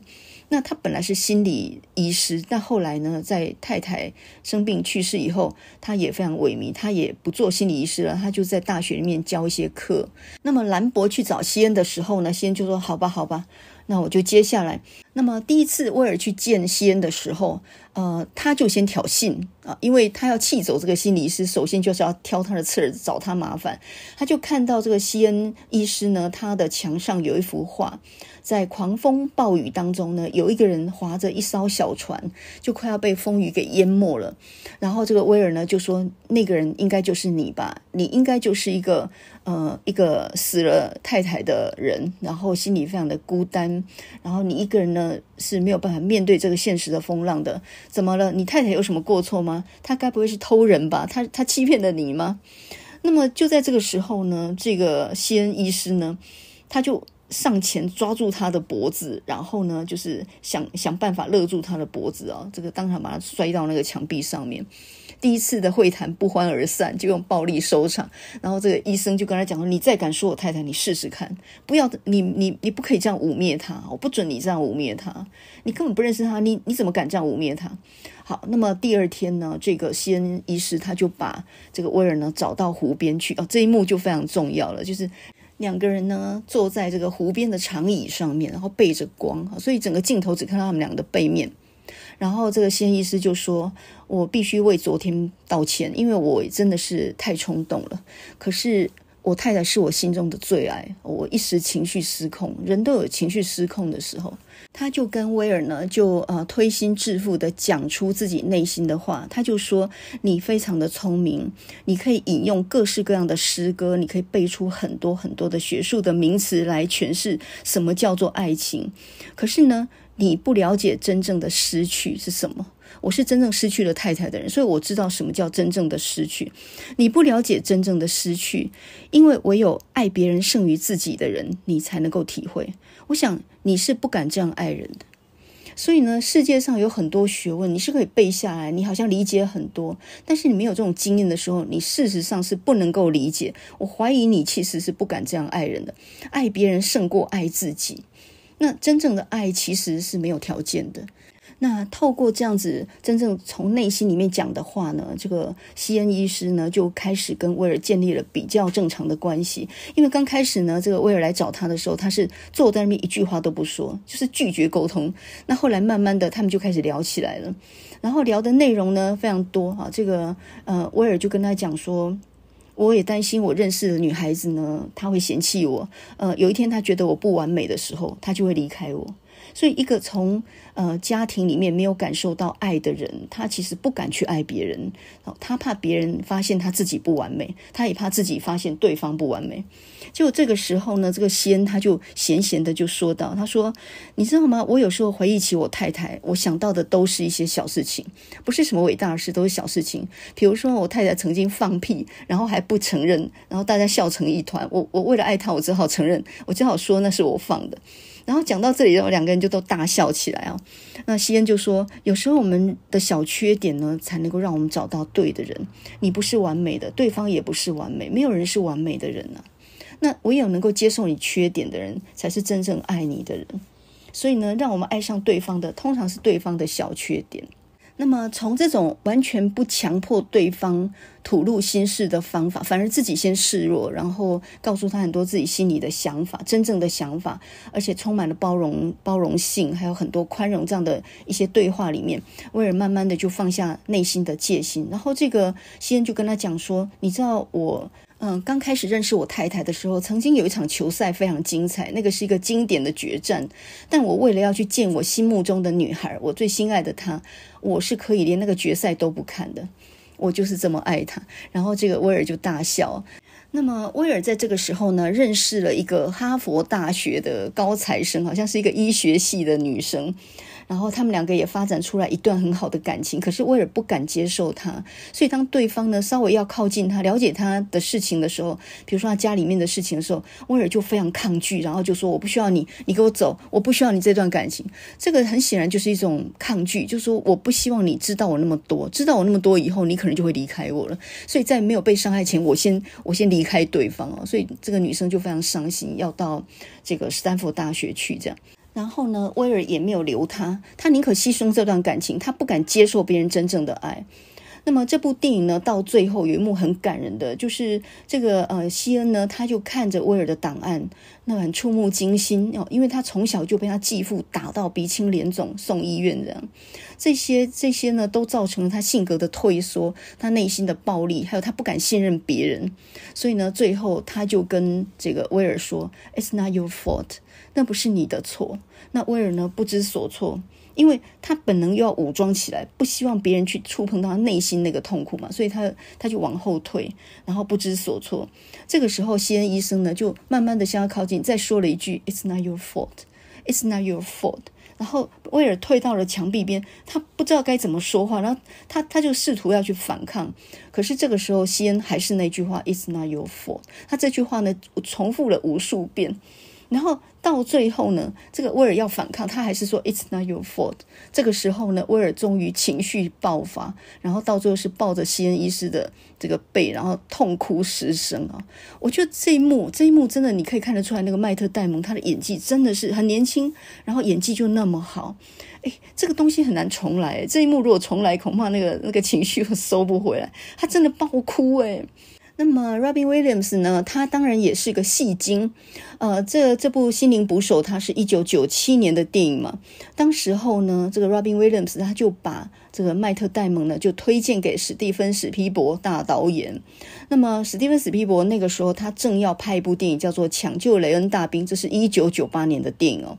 那他本来是心理医师，但后来呢，在太太生病去世以后，他也非常萎靡，他也不做心理医师了，他就在大学里面教一些课。那么，兰博去找西恩的时候呢，西恩就说：“好吧，好吧，那我就接下来。”那么第一次威尔去见西恩的时候，呃，他就先挑衅啊，因为他要气走这个心理医师，首先就是要挑他的刺儿，找他麻烦。他就看到这个西恩医师呢，他的墙上有一幅画，在狂风暴雨当中呢，有一个人划着一艘小船，就快要被风雨给淹没了。然后这个威尔呢就说：“那个人应该就是你吧？你应该就是一个呃，一个死了太太的人，然后心里非常的孤单，然后你一个人呢？”是没有办法面对这个现实的风浪的。怎么了？你太太有什么过错吗？她该不会是偷人吧？她她欺骗了你吗？那么就在这个时候呢，这个西恩医师呢，他就上前抓住他的脖子，然后呢，就是想想办法勒住他的脖子啊，这个当场把他摔到那个墙壁上面。第一次的会谈不欢而散，就用暴力收场。然后这个医生就跟他讲说：“你再敢说我太太，你试试看！不要你你你不可以这样污蔑她，我不准你这样污蔑她。你根本不认识她，你你怎么敢这样污蔑她？”好，那么第二天呢，这个西恩医师他就把这个威尔呢找到湖边去哦，这一幕就非常重要了，就是两个人呢坐在这个湖边的长椅上面，然后背着光所以整个镜头只看到他们两个的背面。然后这个先医师就说：“我必须为昨天道歉，因为我真的是太冲动了。可是我太太是我心中的最爱，我一时情绪失控，人都有情绪失控的时候。”他就跟威尔呢，就呃推心置腹的讲出自己内心的话。他就说：“你非常的聪明，你可以引用各式各样的诗歌，你可以背出很多很多的学术的名词来诠释什么叫做爱情。可是呢？”你不了解真正的失去是什么，我是真正失去了太太的人，所以我知道什么叫真正的失去。你不了解真正的失去，因为唯有爱别人胜于自己的人，你才能够体会。我想你是不敢这样爱人的，所以呢，世界上有很多学问，你是可以背下来，你好像理解很多，但是你没有这种经验的时候，你事实上是不能够理解。我怀疑你其实是不敢这样爱人的，爱别人胜过爱自己。那真正的爱其实是没有条件的。那透过这样子真正从内心里面讲的话呢，这个西恩医师呢就开始跟威尔建立了比较正常的关系。因为刚开始呢，这个威尔来找他的时候，他是坐在那边一句话都不说，就是拒绝沟通。那后来慢慢的，他们就开始聊起来了，然后聊的内容呢非常多哈。这个呃，威尔就跟他讲说。我也担心我认识的女孩子呢，她会嫌弃我。呃，有一天她觉得我不完美的时候，她就会离开我。所以，一个从。呃，家庭里面没有感受到爱的人，他其实不敢去爱别人，他怕别人发现他自己不完美，他也怕自己发现对方不完美。就这个时候呢，这个西他就闲闲的就说到：“他说，你知道吗？我有时候回忆起我太太，我想到的都是一些小事情，不是什么伟大的事，都是小事情。比如说，我太太曾经放屁，然后还不承认，然后大家笑成一团。我我为了爱他，我只好承认，我只好说那是我放的。”然后讲到这里，然后两个人就都大笑起来哦。那西恩就说：“有时候我们的小缺点呢，才能够让我们找到对的人。你不是完美的，对方也不是完美，没有人是完美的人呐。那唯有能够接受你缺点的人，才是真正爱你的人。所以呢，让我们爱上对方的，通常是对方的小缺点。”那么，从这种完全不强迫对方吐露心事的方法，反而自己先示弱，然后告诉他很多自己心里的想法、真正的想法，而且充满了包容、包容性，还有很多宽容这样的一些对话里面，威尔慢慢的就放下内心的戒心，然后这个西恩就跟他讲说：“你知道我。”嗯，刚开始认识我太太的时候，曾经有一场球赛非常精彩，那个是一个经典的决战。但我为了要去见我心目中的女孩，我最心爱的她，我是可以连那个决赛都不看的。我就是这么爱她。然后这个威尔就大笑。那么威尔在这个时候呢，认识了一个哈佛大学的高材生，好像是一个医学系的女生。然后他们两个也发展出来一段很好的感情，可是威尔不敢接受他，所以当对方呢稍微要靠近他、了解他的事情的时候，比如说他家里面的事情的时候，威尔就非常抗拒，然后就说：“我不需要你，你给我走，我不需要你这段感情。”这个很显然就是一种抗拒，就说我不希望你知道我那么多，知道我那么多以后，你可能就会离开我了。所以在没有被伤害前，我先我先离开对方哦。所以这个女生就非常伤心，要到这个斯坦福大学去这样。然后呢，威尔也没有留他，他宁可牺牲这段感情，他不敢接受别人真正的爱。那么这部电影呢，到最后有一幕很感人的，就是这个呃，西恩呢，他就看着威尔的档案，那很触目惊心哦，因为他从小就被他继父打到鼻青脸肿，送医院这样，这些这些呢，都造成了他性格的退缩，他内心的暴力，还有他不敢信任别人。所以呢，最后他就跟这个威尔说：“It's not your fault。”那不是你的错。那威尔呢？不知所措，因为他本能又要武装起来，不希望别人去触碰到他内心那个痛苦嘛，所以他他就往后退，然后不知所措。这个时候，西恩医生呢，就慢慢的向他靠近，再说了一句：“It's not your fault. It's not your fault.” 然后威尔退到了墙壁边，他不知道该怎么说话，然后他他就试图要去反抗，可是这个时候，西恩还是那句话：“It's not your fault.” 他这句话呢，重复了无数遍。然后到最后呢，这个威尔要反抗，他还是说 "It's not your fault"。这个时候呢，威尔终于情绪爆发，然后到最后是抱着西恩医师的这个背，然后痛哭失声啊！我觉得这一幕，这一幕真的，你可以看得出来，那个麦特戴蒙他的演技真的是很年轻，然后演技就那么好。哎，这个东西很难重来，这一幕如果重来，恐怕那个那个情绪又收不回来，他真的爆哭哎。那么 Robin Williams 呢？他当然也是个戏精，呃，这这部《心灵捕手》它是一九九七年的电影嘛。当时候呢，这个 Robin Williams 他就把这个麦特戴蒙呢就推荐给史蒂芬史皮伯大导演。那么史蒂芬史皮伯那个时候他正要拍一部电影叫做《抢救雷恩大兵》，这是一九九八年的电影哦。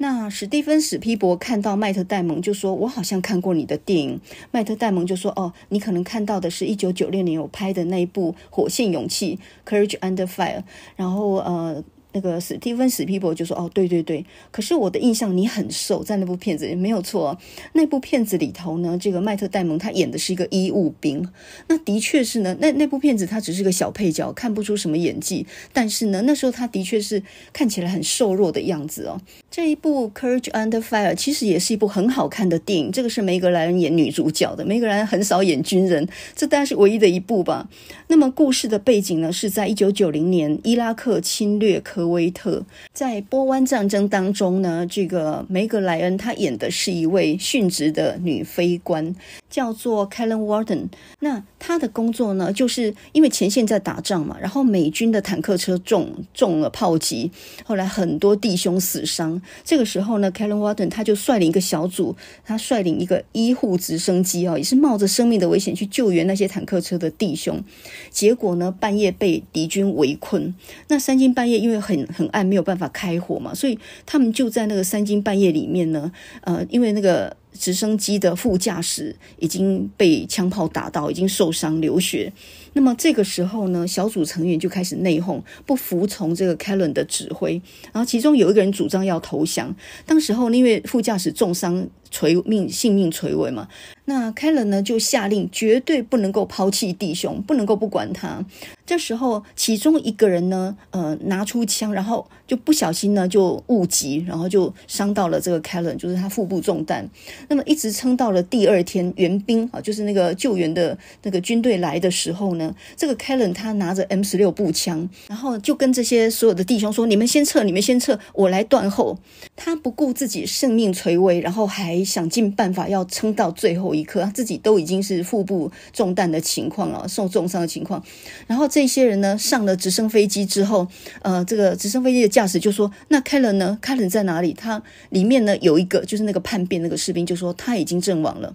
那史蒂芬史皮伯看到迈特戴蒙就说：“我好像看过你的电影。”迈特戴蒙就说：“哦，你可能看到的是一九九六年我拍的那一部《火线勇气》（Courage Under Fire），然后呃。”那个史蒂芬·史皮伯就说：“哦，对对对，可是我的印象你很瘦，在那部片子没有错。那部片子里头呢，这个麦特·戴蒙他演的是一个医务兵，那的确是呢。那那部片子他只是个小配角，看不出什么演技。但是呢，那时候他的确是看起来很瘦弱的样子哦。这一部《Courage Under Fire》其实也是一部很好看的电影，这个是梅格莱恩演女主角的。梅格莱恩很少演军人，这大概是唯一的一部吧。那么故事的背景呢，是在一九九零年伊拉克侵略科。”威特在波湾战争当中呢，这个梅格莱恩她演的是一位殉职的女飞官，叫做 Karen Warden。那她的工作呢，就是因为前线在打仗嘛，然后美军的坦克车中中了炮击，后来很多弟兄死伤。这个时候呢，Karen Warden 他就率领一个小组，他率领一个医护直升机哦，也是冒着生命的危险去救援那些坦克车的弟兄。结果呢，半夜被敌军围困，那三更半夜因为。很很暗没有办法开火嘛，所以他们就在那个三更半夜里面呢，呃，因为那个直升机的副驾驶已经被枪炮打到已经受伤流血，那么这个时候呢，小组成员就开始内讧，不服从这个 k e l e n 的指挥，然后其中有一个人主张要投降，当时候因为副驾驶重伤。垂命性命垂危嘛，那 Kellen 呢就下令绝对不能够抛弃弟兄，不能够不管他。这时候，其中一个人呢，呃，拿出枪，然后就不小心呢就误击，然后就伤到了这个 Kellen，就是他腹部中弹。那么一直撑到了第二天，援兵啊，就是那个救援的那个军队来的时候呢，这个 Kellen 他拿着 M 十六步枪，然后就跟这些所有的弟兄说：“你们先撤，你们先撤，我来断后。”他不顾自己性命垂危，然后还。想尽办法要撑到最后一刻，他自己都已经是腹部中弹的情况了，受重伤的情况。然后这些人呢上了直升飞机之后，呃，这个直升飞机的驾驶就说：“那凯伦呢？凯伦在哪里？他里面呢有一个，就是那个叛变那个士兵，就说他已经阵亡了。”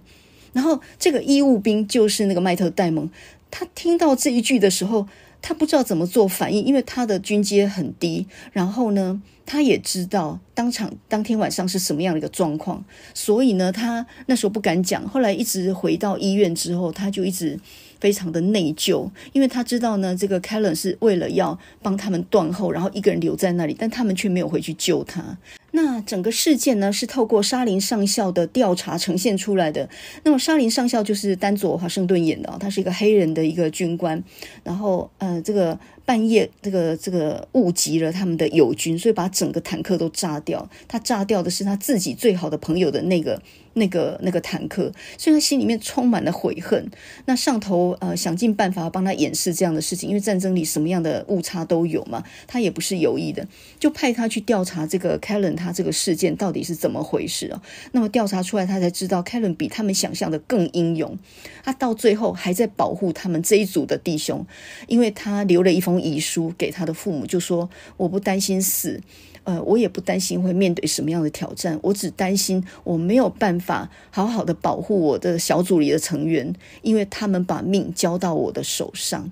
然后这个医务兵就是那个麦特戴蒙，他听到这一句的时候，他不知道怎么做反应，因为他的军阶很低。然后呢？他也知道当场当天晚上是什么样的一个状况，所以呢，他那时候不敢讲。后来一直回到医院之后，他就一直非常的内疚，因为他知道呢，这个 Kellen 是为了要帮他们断后，然后一个人留在那里，但他们却没有回去救他。那整个事件呢，是透过沙林上校的调查呈现出来的。那么，沙林上校就是丹佐华盛顿演的哦，他是一个黑人的一个军官。然后，呃，这个半夜这个这个误击了他们的友军，所以把整个坦克都炸掉。他炸掉的是他自己最好的朋友的那个那个那个坦克，所以他心里面充满了悔恨。那上头呃想尽办法帮他掩饰这样的事情，因为战争里什么样的误差都有嘛，他也不是有意的，就派他去调查这个 Kellen。他这个事件到底是怎么回事啊？那么调查出来，他才知道凯伦比他们想象的更英勇。他到最后还在保护他们这一组的弟兄，因为他留了一封遗书给他的父母，就说：“我不担心死，呃，我也不担心会面对什么样的挑战，我只担心我没有办法好好的保护我的小组里的成员，因为他们把命交到我的手上。”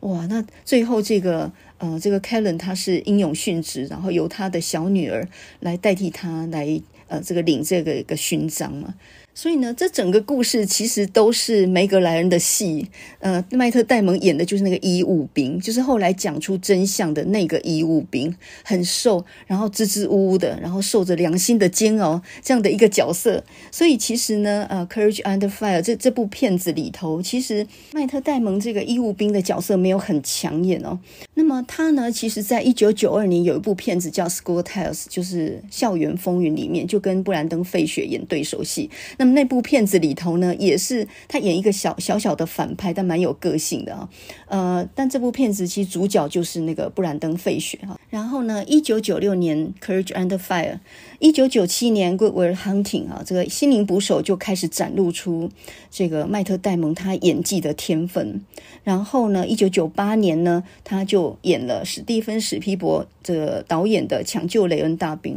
哇，那最后这个。呃，这个 k 伦 e n 他是英勇殉职，然后由他的小女儿来代替他来，呃，这个领这个一个勋章嘛。所以呢，这整个故事其实都是梅格莱恩的戏。呃，麦特戴蒙演的就是那个医务兵，就是后来讲出真相的那个医务兵，很瘦，然后支支吾吾的，然后受着良心的煎熬这样的一个角色。所以其实呢，呃，《Courage Under Fire》这这部片子里头，其实麦特戴蒙这个医务兵的角色没有很抢眼哦。那么他呢，其实在一九九二年有一部片子叫《School Tales》，就是《校园风云》里面，就跟布兰登·费雪演对手戏。那那部片子里头呢，也是他演一个小小小的反派，但蛮有个性的啊。呃，但这部片子其实主角就是那个布兰登·费雪哈。然后呢，一九九六年《Courage and Fire》。一九九七年，《Ghost Hunting》啊，这个心灵捕手就开始展露出这个迈特戴蒙他演技的天分。然后呢，一九九八年呢，他就演了史蒂芬史皮伯这导演的《抢救雷恩大兵》。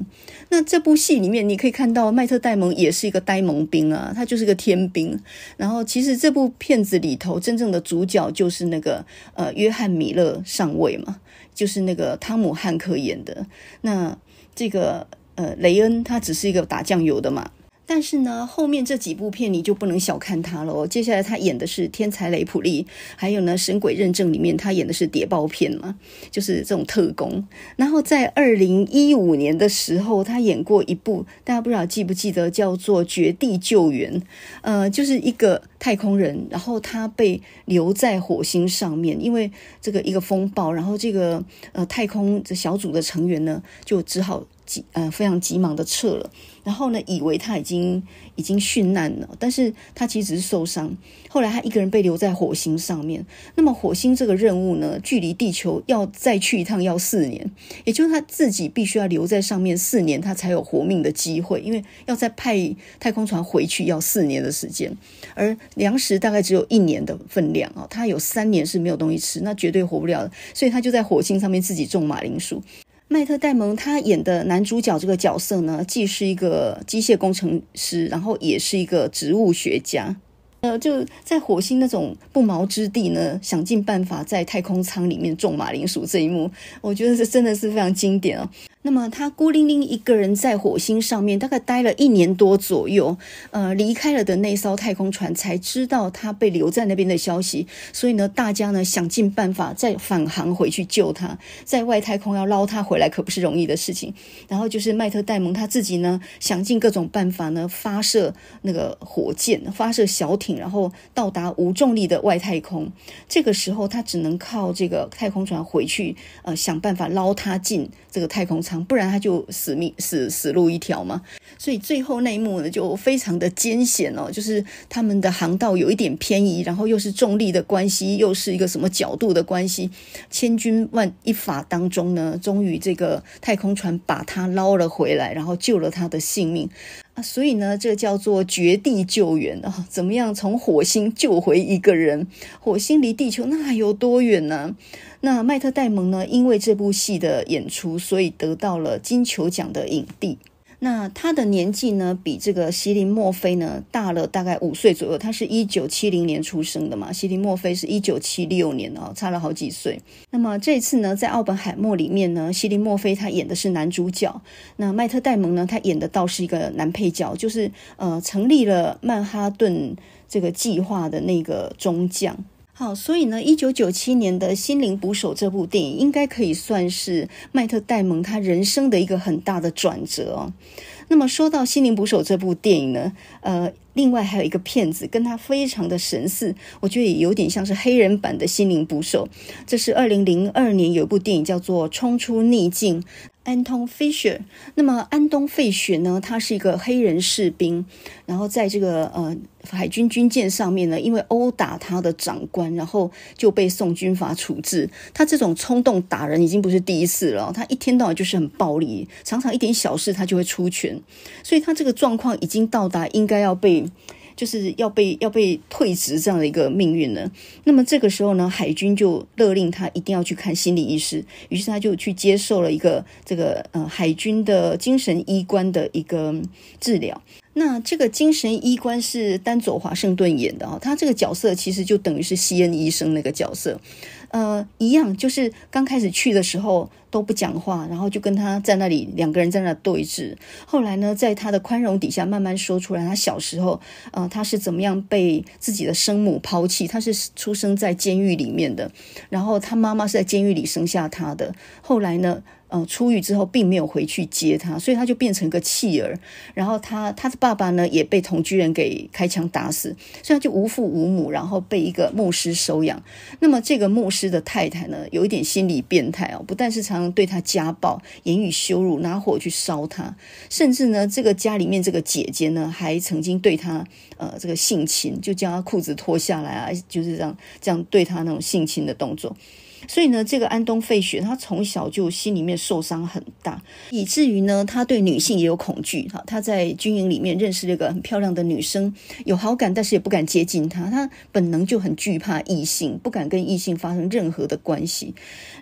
那这部戏里面，你可以看到迈特戴蒙也是一个呆萌兵啊，他就是个天兵。然后，其实这部片子里头真正的主角就是那个呃约翰米勒上尉嘛，就是那个汤姆汉克演的。那这个。呃，雷恩他只是一个打酱油的嘛。但是呢，后面这几部片你就不能小看他了。接下来他演的是《天才雷普利》，还有呢，《神鬼认证》里面他演的是谍报片嘛，就是这种特工。然后在二零一五年的时候，他演过一部，大家不知道记不记得，叫做《绝地救援》。呃，就是一个太空人，然后他被留在火星上面，因为这个一个风暴，然后这个呃太空这小组的成员呢，就只好急呃非常急忙的撤了。然后呢，以为他已经已经殉难了，但是他其实只是受伤。后来他一个人被留在火星上面。那么火星这个任务呢，距离地球要再去一趟要四年，也就是他自己必须要留在上面四年，他才有活命的机会，因为要再派太空船回去要四年的时间，而粮食大概只有一年的分量啊，他有三年是没有东西吃，那绝对活不了。所以他就在火星上面自己种马铃薯。迈特戴蒙他演的男主角这个角色呢，既是一个机械工程师，然后也是一个植物学家。呃，就在火星那种不毛之地呢，想尽办法在太空舱里面种马铃薯这一幕，我觉得是真的是非常经典啊。那么他孤零零一个人在火星上面，大概待了一年多左右，呃，离开了的那艘太空船才知道他被留在那边的消息。所以呢，大家呢想尽办法再返航回去救他，在外太空要捞他回来可不是容易的事情。然后就是麦特戴蒙他自己呢想尽各种办法呢发射那个火箭，发射小艇，然后到达无重力的外太空。这个时候他只能靠这个太空船回去，呃，想办法捞他进这个太空。舱。不然他就死命死死路一条嘛，所以最后那一幕呢就非常的艰险哦，就是他们的航道有一点偏移，然后又是重力的关系，又是一个什么角度的关系，千钧万一法当中呢，终于这个太空船把他捞了回来，然后救了他的性命。所以呢，这叫做绝地救援啊！怎么样从火星救回一个人？火星离地球那有多远呢？那麦特戴蒙呢？因为这部戏的演出，所以得到了金球奖的影帝。那他的年纪呢，比这个西林墨菲呢大了大概五岁左右。他是一九七零年出生的嘛，西林墨菲是一九七六年哦，差了好几岁。那么这次呢，在《奥本海默》里面呢，西林墨菲他演的是男主角，那麦特戴蒙呢，他演的倒是一个男配角，就是呃，成立了曼哈顿这个计划的那个中将。好，所以呢，一九九七年的心灵捕手这部电影应该可以算是迈特戴蒙他人生的一个很大的转折哦。那么说到心灵捕手这部电影呢，呃，另外还有一个片子跟他非常的神似，我觉得也有点像是黑人版的心灵捕手。这是二零零二年有一部电影叫做《冲出逆境》。安东·费雪。那么，安东·费雪呢？他是一个黑人士兵，然后在这个呃海军军舰上面呢，因为殴打他的长官，然后就被送军法处置。他这种冲动打人已经不是第一次了，他一天到晚就是很暴力，常常一点小事他就会出拳，所以他这个状况已经到达应该要被。就是要被要被退职这样的一个命运呢，那么这个时候呢，海军就勒令他一定要去看心理医师，于是他就去接受了一个这个呃海军的精神医官的一个治疗。那这个精神医官是丹佐华盛顿演的哦，他这个角色其实就等于是西恩医生那个角色。呃，一样，就是刚开始去的时候都不讲话，然后就跟他在那里两个人在那对峙。后来呢，在他的宽容底下，慢慢说出来，他小时候，呃，他是怎么样被自己的生母抛弃，他是出生在监狱里面的，然后他妈妈是在监狱里生下他的。后来呢？嗯，出狱之后并没有回去接他，所以他就变成个弃儿。然后他他的爸爸呢也被同居人给开枪打死，所以他就无父无母，然后被一个牧师收养。那么这个牧师的太太呢有一点心理变态哦，不但是常常对他家暴、言语羞辱、拿火去烧他，甚至呢这个家里面这个姐姐呢还曾经对他呃这个性侵，就将他裤子脱下来啊，就是这样这样对他那种性侵的动作。所以呢，这个安东·费雪他从小就心里面受伤很大，以至于呢，他对女性也有恐惧。哈，他在军营里面认识了一个很漂亮的女生，有好感，但是也不敢接近她。他本能就很惧怕异性，不敢跟异性发生任何的关系。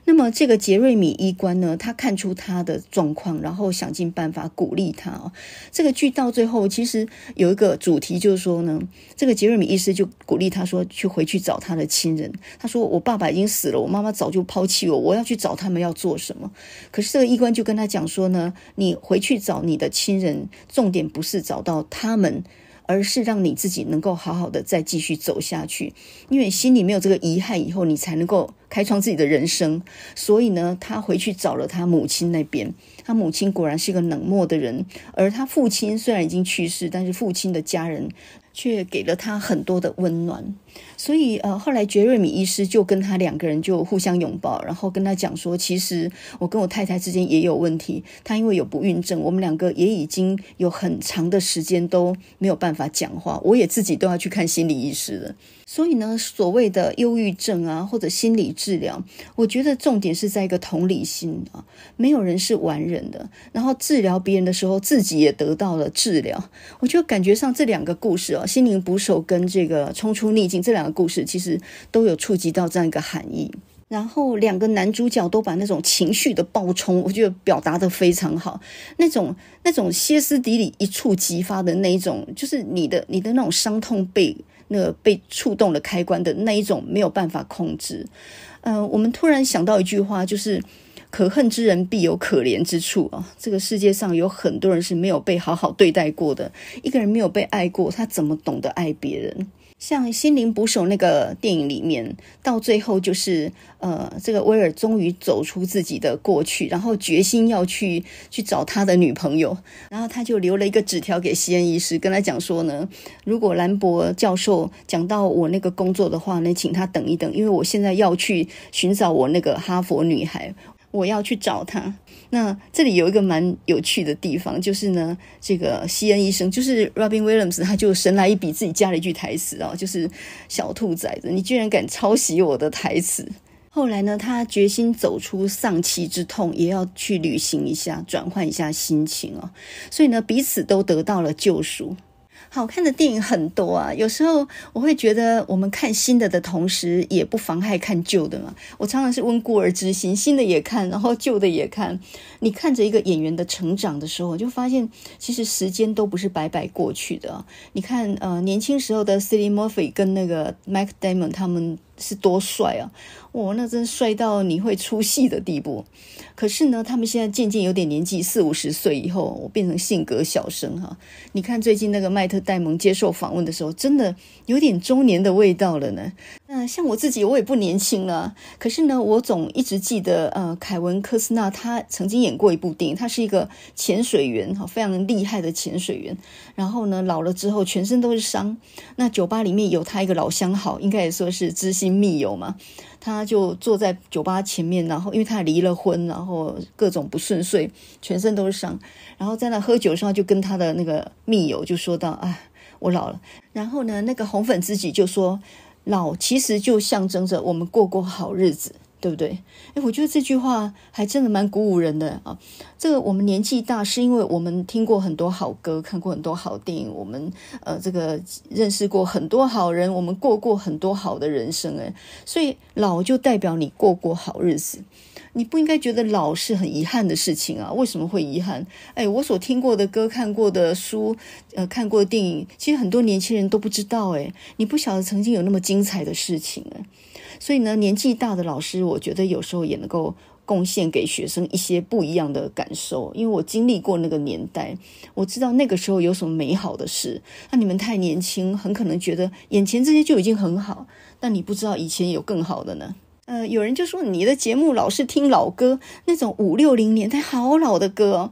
那么这个杰瑞米医官呢，他看出他的状况，然后想尽办法鼓励他啊。这个剧到最后其实有一个主题，就是说呢，这个杰瑞米医师就鼓励他说，去回去找他的亲人。他说：“我爸爸已经死了，我妈妈早就抛弃我，我要去找他们要做什么？”可是这个医官就跟他讲说呢：“你回去找你的亲人，重点不是找到他们。”而是让你自己能够好好的再继续走下去，因为心里没有这个遗憾，以后你才能够开创自己的人生。所以呢，他回去找了他母亲那边，他母亲果然是一个冷漠的人，而他父亲虽然已经去世，但是父亲的家人却给了他很多的温暖。所以，呃，后来杰瑞米医师就跟他两个人就互相拥抱，然后跟他讲说，其实我跟我太太之间也有问题。她因为有不孕症，我们两个也已经有很长的时间都没有办法讲话。我也自己都要去看心理医师了。所以呢，所谓的忧郁症啊，或者心理治疗，我觉得重点是在一个同理心啊。没有人是完人的，然后治疗别人的时候，自己也得到了治疗。我就感觉上这两个故事哦，《心灵捕手》跟这个《冲出逆境》。这两个故事其实都有触及到这样一个含义，然后两个男主角都把那种情绪的爆冲，我觉得表达的非常好，那种那种歇斯底里一触即发的那一种，就是你的你的那种伤痛被那个被触动了开关的那一种没有办法控制。嗯，我们突然想到一句话，就是“可恨之人必有可怜之处”啊！这个世界上有很多人是没有被好好对待过的，一个人没有被爱过，他怎么懂得爱别人？像《心灵捕手》那个电影里面，到最后就是，呃，这个威尔终于走出自己的过去，然后决心要去去找他的女朋友，然后他就留了一个纸条给西恩医师，跟他讲说呢，如果兰博教授讲到我那个工作的话呢，请他等一等，因为我现在要去寻找我那个哈佛女孩，我要去找她。那这里有一个蛮有趣的地方，就是呢，这个西恩医生就是 Robin Williams，他就神来一笔，自己加了一句台词哦，就是“小兔崽子，你居然敢抄袭我的台词！”后来呢，他决心走出丧妻之痛，也要去旅行一下，转换一下心情哦，所以呢，彼此都得到了救赎。好看的电影很多啊，有时候我会觉得我们看新的的同时，也不妨碍看旧的嘛。我常常是温故而知新，新的也看，然后旧的也看。你看着一个演员的成长的时候，就发现其实时间都不是白白过去的。你看，呃，年轻时候的 c i l l y Murphy 跟那个 m i k e Damon 他们。是多帅啊！哇，那真帅到你会出戏的地步。可是呢，他们现在渐渐有点年纪，四五十岁以后，我变成性格小生哈。你看最近那个迈特戴蒙接受访问的时候，真的有点中年的味道了呢。那像我自己，我也不年轻了。可是呢，我总一直记得，呃，凯文·科斯纳他曾经演过一部电影，他是一个潜水员，哈，非常厉害的潜水员。然后呢，老了之后全身都是伤。那酒吧里面有他一个老相好，应该也说是知心密友嘛。他就坐在酒吧前面，然后因为他离了婚，然后各种不顺遂，全身都是伤。然后在那喝酒的时候，就跟他的那个密友就说到：“啊，我老了。”然后呢，那个红粉知己就说。老其实就象征着我们过过好日子，对不对？诶我觉得这句话还真的蛮鼓舞人的啊。这个我们年纪大，是因为我们听过很多好歌，看过很多好电影，我们呃这个认识过很多好人，我们过过很多好的人生诶所以老就代表你过过好日子。你不应该觉得老是很遗憾的事情啊？为什么会遗憾？哎，我所听过的歌、看过的书、呃，看过的电影，其实很多年轻人都不知道。哎，你不晓得曾经有那么精彩的事情诶，所以呢，年纪大的老师，我觉得有时候也能够贡献给学生一些不一样的感受，因为我经历过那个年代，我知道那个时候有什么美好的事。那你们太年轻，很可能觉得眼前这些就已经很好。那你不知道以前有更好的呢？呃，有人就说你的节目老是听老歌，那种五六零年代好老的歌。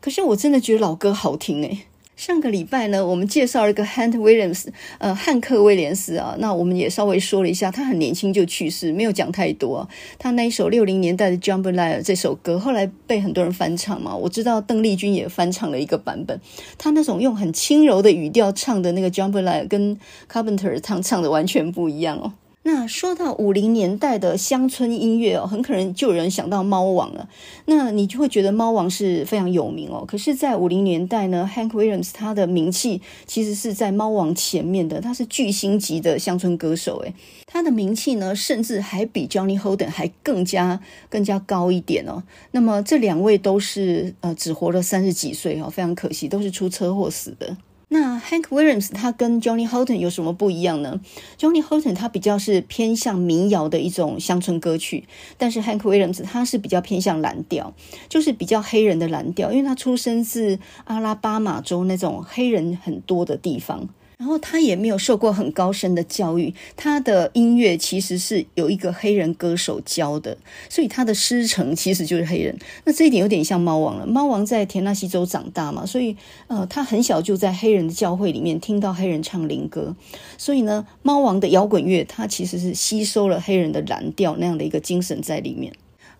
可是我真的觉得老歌好听诶。上个礼拜呢，我们介绍了一个 h a n d Williams，呃，汉克威廉斯啊，那我们也稍微说了一下，他很年轻就去世，没有讲太多。他那一首六零年代的《j u m p i l i g h 这首歌，后来被很多人翻唱嘛。我知道邓丽君也翻唱了一个版本，他那种用很轻柔的语调唱的那个《j u m p i l i g h 跟 Carpenter 唱唱的完全不一样哦。那说到五零年代的乡村音乐哦，很可能就有人想到猫王了。那你就会觉得猫王是非常有名哦。可是，在五零年代呢，Hank Williams 他的名气其实是在猫王前面的，他是巨星级的乡村歌手。诶，他的名气呢，甚至还比 Johnny h o l d e n 还更加更加高一点哦。那么这两位都是呃，只活了三十几岁哦，非常可惜，都是出车祸死的。那 Hank Williams 他跟 Johnny h o u g h t o n 有什么不一样呢？Johnny h o u g h t o n 他比较是偏向民谣的一种乡村歌曲，但是 Hank Williams 他是比较偏向蓝调，就是比较黑人的蓝调，因为他出生自阿拉巴马州那种黑人很多的地方。然后他也没有受过很高深的教育，他的音乐其实是有一个黑人歌手教的，所以他的师承其实就是黑人。那这一点有点像猫王了。猫王在田纳西州长大嘛，所以呃，他很小就在黑人的教会里面听到黑人唱灵歌，所以呢，猫王的摇滚乐它其实是吸收了黑人的蓝调那样的一个精神在里面。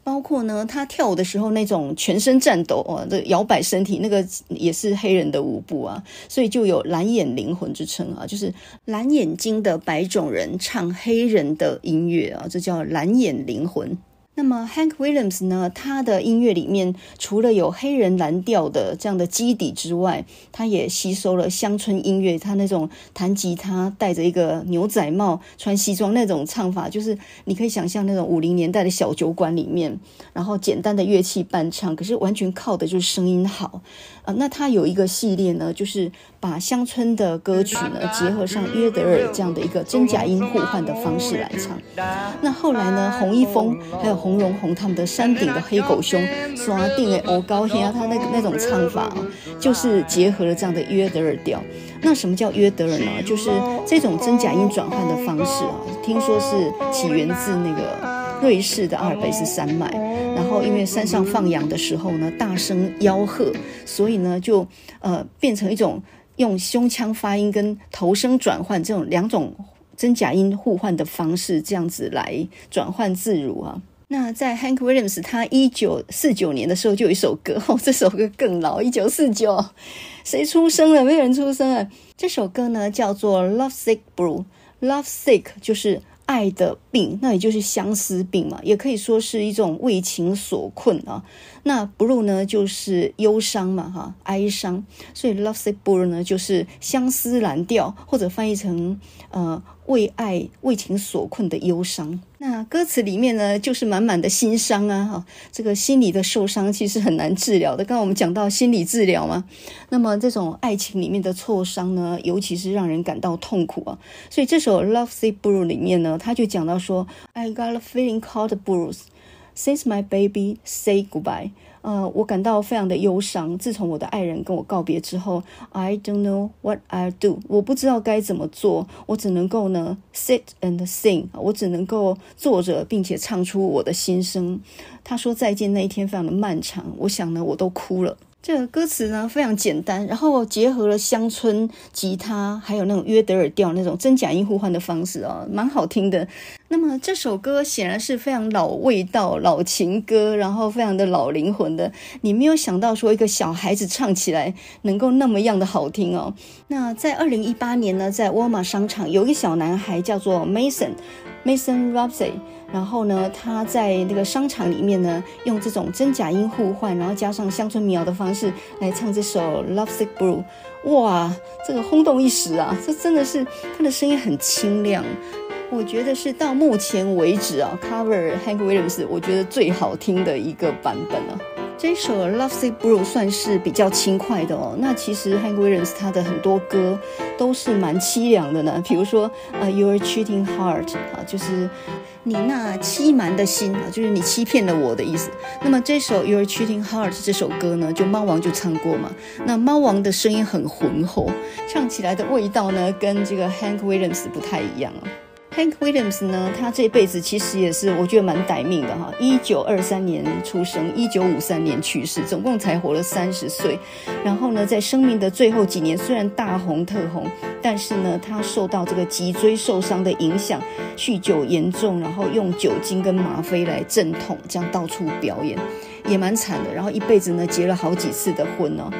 包括呢，他跳舞的时候那种全身颤抖哦，这摇摆身体那个也是黑人的舞步啊，所以就有蓝眼灵魂之称啊，就是蓝眼睛的白种人唱黑人的音乐啊，这叫蓝眼灵魂。那么 Hank Williams 呢？他的音乐里面除了有黑人蓝调的这样的基底之外，他也吸收了乡村音乐。他那种弹吉他、戴着一个牛仔帽、穿西装那种唱法，就是你可以想象那种五零年代的小酒馆里面，然后简单的乐器伴唱，可是完全靠的就是声音好。啊，那他有一个系列呢，就是把乡村的歌曲呢结合上约德尔这样的一个真假音互换的方式来唱。那后来呢，洪一峰还有洪荣宏他们的《山顶的黑狗兄》、《耍定的我高兴啊，他那那种唱法啊，就是结合了这样的约德尔调。那什么叫约德尔呢？就是这种真假音转换的方式啊，听说是起源自那个。瑞士的阿尔卑斯山脉，然后因为山上放羊的时候呢，大声吆喝，所以呢就呃变成一种用胸腔发音跟头声转换这种两种真假音互换的方式，这样子来转换自如啊。那在 Hank Williams 他一九四九年的时候就有一首歌，哦，这首歌更老，一九四九，谁出生了？没有人出生啊。这首歌呢叫做《Love Sick Blue》，Love Sick 就是。爱的病，那也就是相思病嘛，也可以说是一种为情所困啊。那 blue 呢，就是忧伤嘛，哈，哀伤。所以 lovesick blue 呢，就是相思蓝调，或者翻译成呃。为爱为情所困的忧伤，那歌词里面呢，就是满满的心伤啊，哈，这个心理的受伤其实很难治疗的。刚刚我们讲到心理治疗嘛，那么这种爱情里面的挫伤呢，尤其是让人感到痛苦啊。所以这首《Love Sick Blues》里面呢，他就讲到说，I got a feeling called blues。Since my baby say goodbye，呃，我感到非常的忧伤。自从我的爱人跟我告别之后，I don't know what I do，我不知道该怎么做。我只能够呢，sit and sing，我只能够坐着并且唱出我的心声。他说再见那一天非常的漫长，我想呢，我都哭了。这歌词呢非常简单，然后结合了乡村吉他，还有那种约德尔调那种真假音互换的方式哦，蛮好听的。那么这首歌显然是非常老味道、老情歌，然后非常的老灵魂的。你没有想到说一个小孩子唱起来能够那么样的好听哦。那在二零一八年呢，在沃尔玛商场有一个小男孩叫做 Mason Mason Robson。然后呢，他在那个商场里面呢，用这种真假音互换，然后加上乡村民谣的方式来唱这首《Love Sick Blue》，哇，这个轰动一时啊！这真的是他的声音很清亮。我觉得是到目前为止啊，Cover Hank Williams 我觉得最好听的一个版本啊。这首《l o v e s Sick Blue》算是比较轻快的哦。那其实 Hank Williams 他的很多歌都是蛮凄凉的呢，比如说啊，《You're Cheating Heart》啊，就是你那欺瞒的心啊，就是你欺骗了我的意思。那么这首《You're Cheating Heart》这首歌呢，就猫王就唱过嘛。那猫王的声音很浑厚，唱起来的味道呢，跟这个 Hank Williams 不太一样啊。Hank Williams 呢，他这辈子其实也是我觉得蛮歹命的哈。一九二三年出生，一九五三年去世，总共才活了三十岁。然后呢，在生命的最后几年，虽然大红特红，但是呢，他受到这个脊椎受伤的影响，酗酒严重，然后用酒精跟吗啡来镇痛，这样到处表演也蛮惨的。然后一辈子呢，结了好几次的婚哦。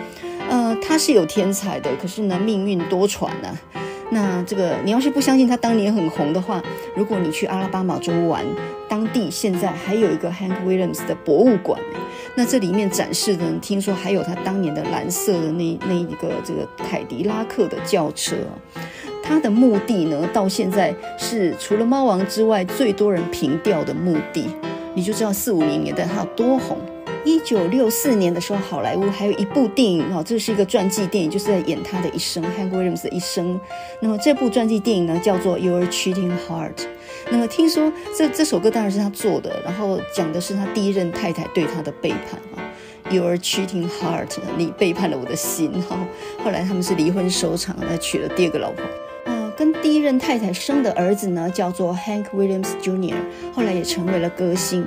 呃，他是有天才的，可是呢，命运多舛呐。那这个，你要是不相信他当年很红的话，如果你去阿拉巴马州玩，当地现在还有一个 Hank Williams 的博物馆，那这里面展示的，听说还有他当年的蓝色的那那一个这个凯迪拉克的轿车，他的墓地呢，到现在是除了猫王之外最多人凭吊的墓地，你就知道四五零年代他有多红。一九六四年的时候，好莱坞还有一部电影哦，这是一个传记电影，就是在演他的一生，Hank Williams 的一生。那么这部传记电影呢，叫做《You're Cheating Heart》。那么听说这这首歌当然是他做的，然后讲的是他第一任太太对他的背叛啊。You're Cheating Heart，你背叛了我的心哈。后来他们是离婚收场，那娶了第二个老婆啊。跟第一任太太生的儿子呢，叫做 Hank Williams Jr，后来也成为了歌星。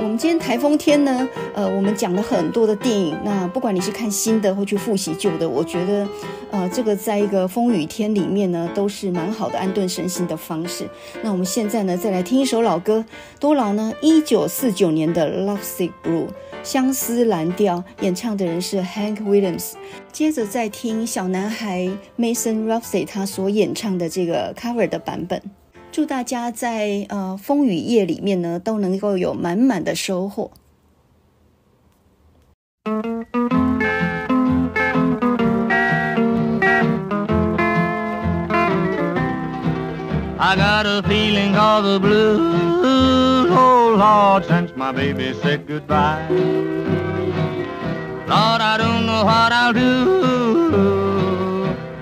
我们今天台风天呢，呃，我们讲了很多的电影。那不管你是看新的或去复习旧的，我觉得，呃，这个在一个风雨天里面呢，都是蛮好的安顿身心的方式。那我们现在呢，再来听一首老歌，多劳呢？一九四九年的《Love Sick Blue》相思蓝调，演唱的人是 Hank Williams。接着再听小男孩 Mason Roffey 他所演唱的这个 Cover 的版本。祝大家在呃风雨夜里面呢，都能够有满满的收获。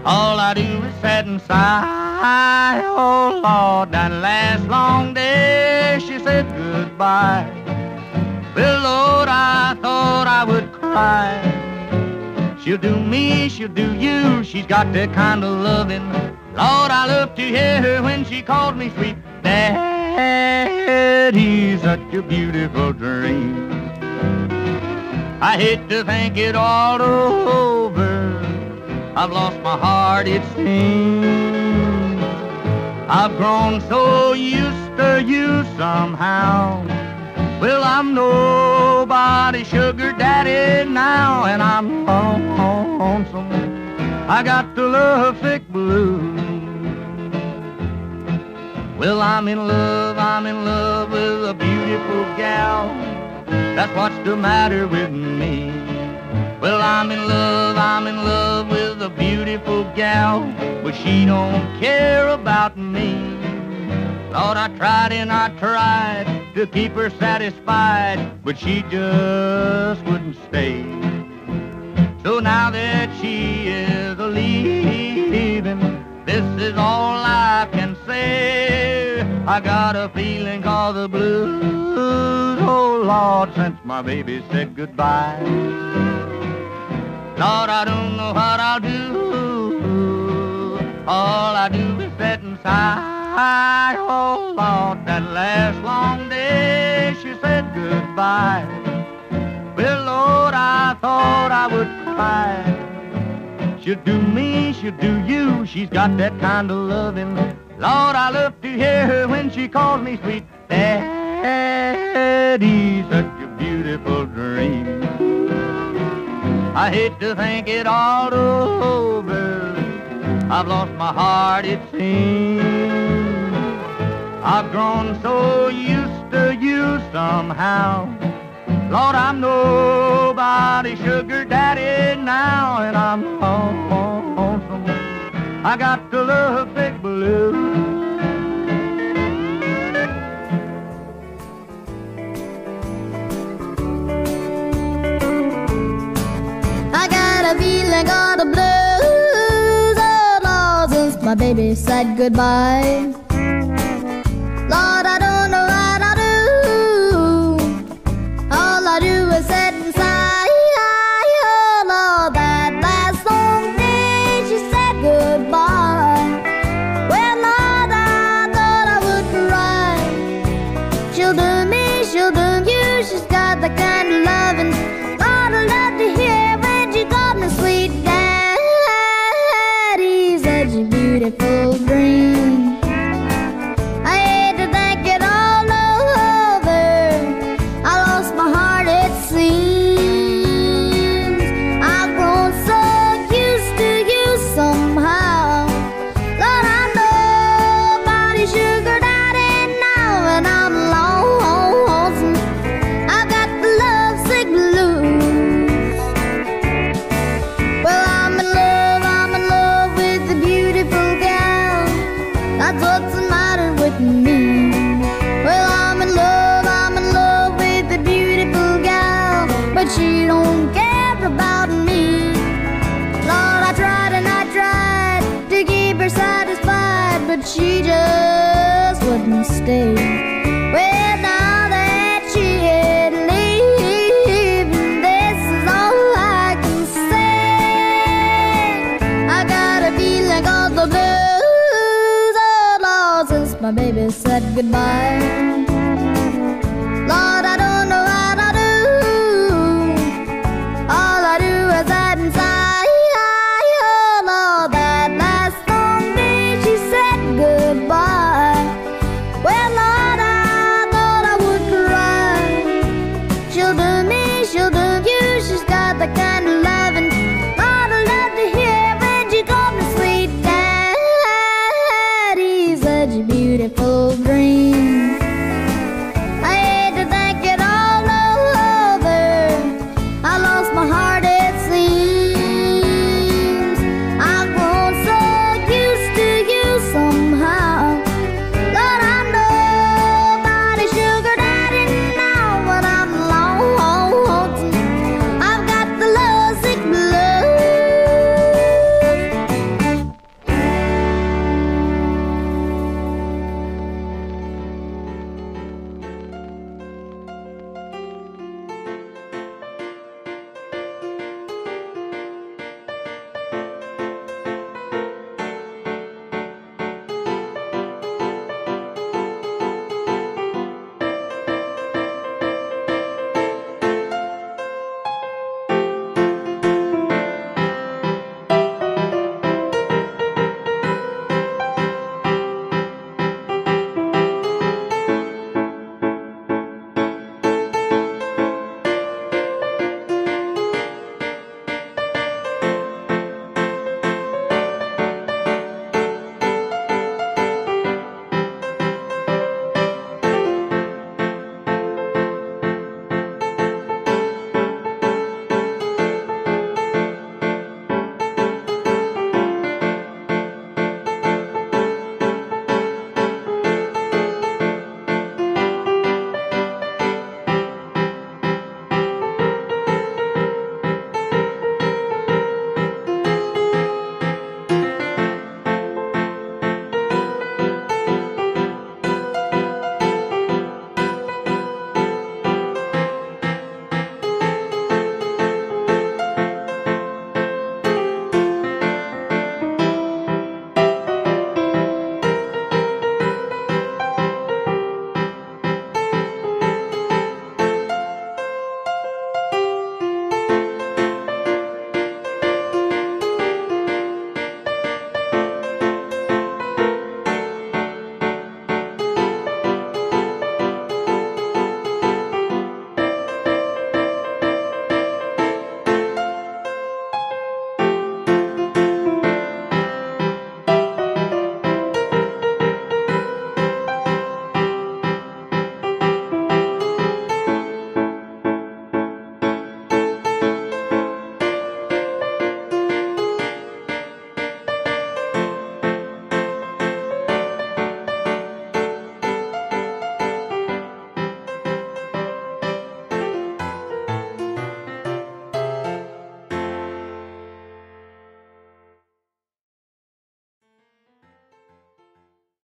All I do is sit and sigh. Oh Lord, that last long day she said goodbye. Well, Lord, I thought I would cry. She'll do me, she'll do you. She's got that kind of loving. Lord, I love to hear her when she called me sweet daddy. Such a beautiful dream. I hate to think it all over. I've lost my heart, it seems. I've grown so used to you somehow. Well, I'm nobody's sugar daddy now, and I'm lonesome. I got the love thick blue. Well, I'm in love, I'm in love with a beautiful gal. That's what's the matter with me. Well, I'm in love, I'm in love with a beautiful gal, but she don't care about me. Thought I tried and I tried to keep her satisfied, but she just wouldn't stay. So now that she is a leaving, this is all I can say. I got a feeling called the blues, oh Lord, since my baby said goodbye. Lord, I don't know what I'll do. All I do is sit and sigh. Oh, Lord, that last long day she said goodbye. Well, Lord, I thought I would cry. She'll do me, she'll do you. She's got that kind of loving. Lord, I love to hear her when she calls me sweet. Daddy, such a beautiful dream. I hate to think it all over. I've lost my heart, it seems. I've grown so used to you somehow. Lord, I'm nobody sugar daddy now, and I'm lonesome. I got to love big blue. got the blues, oh Lord, since my baby said goodbye. Lord, I don't.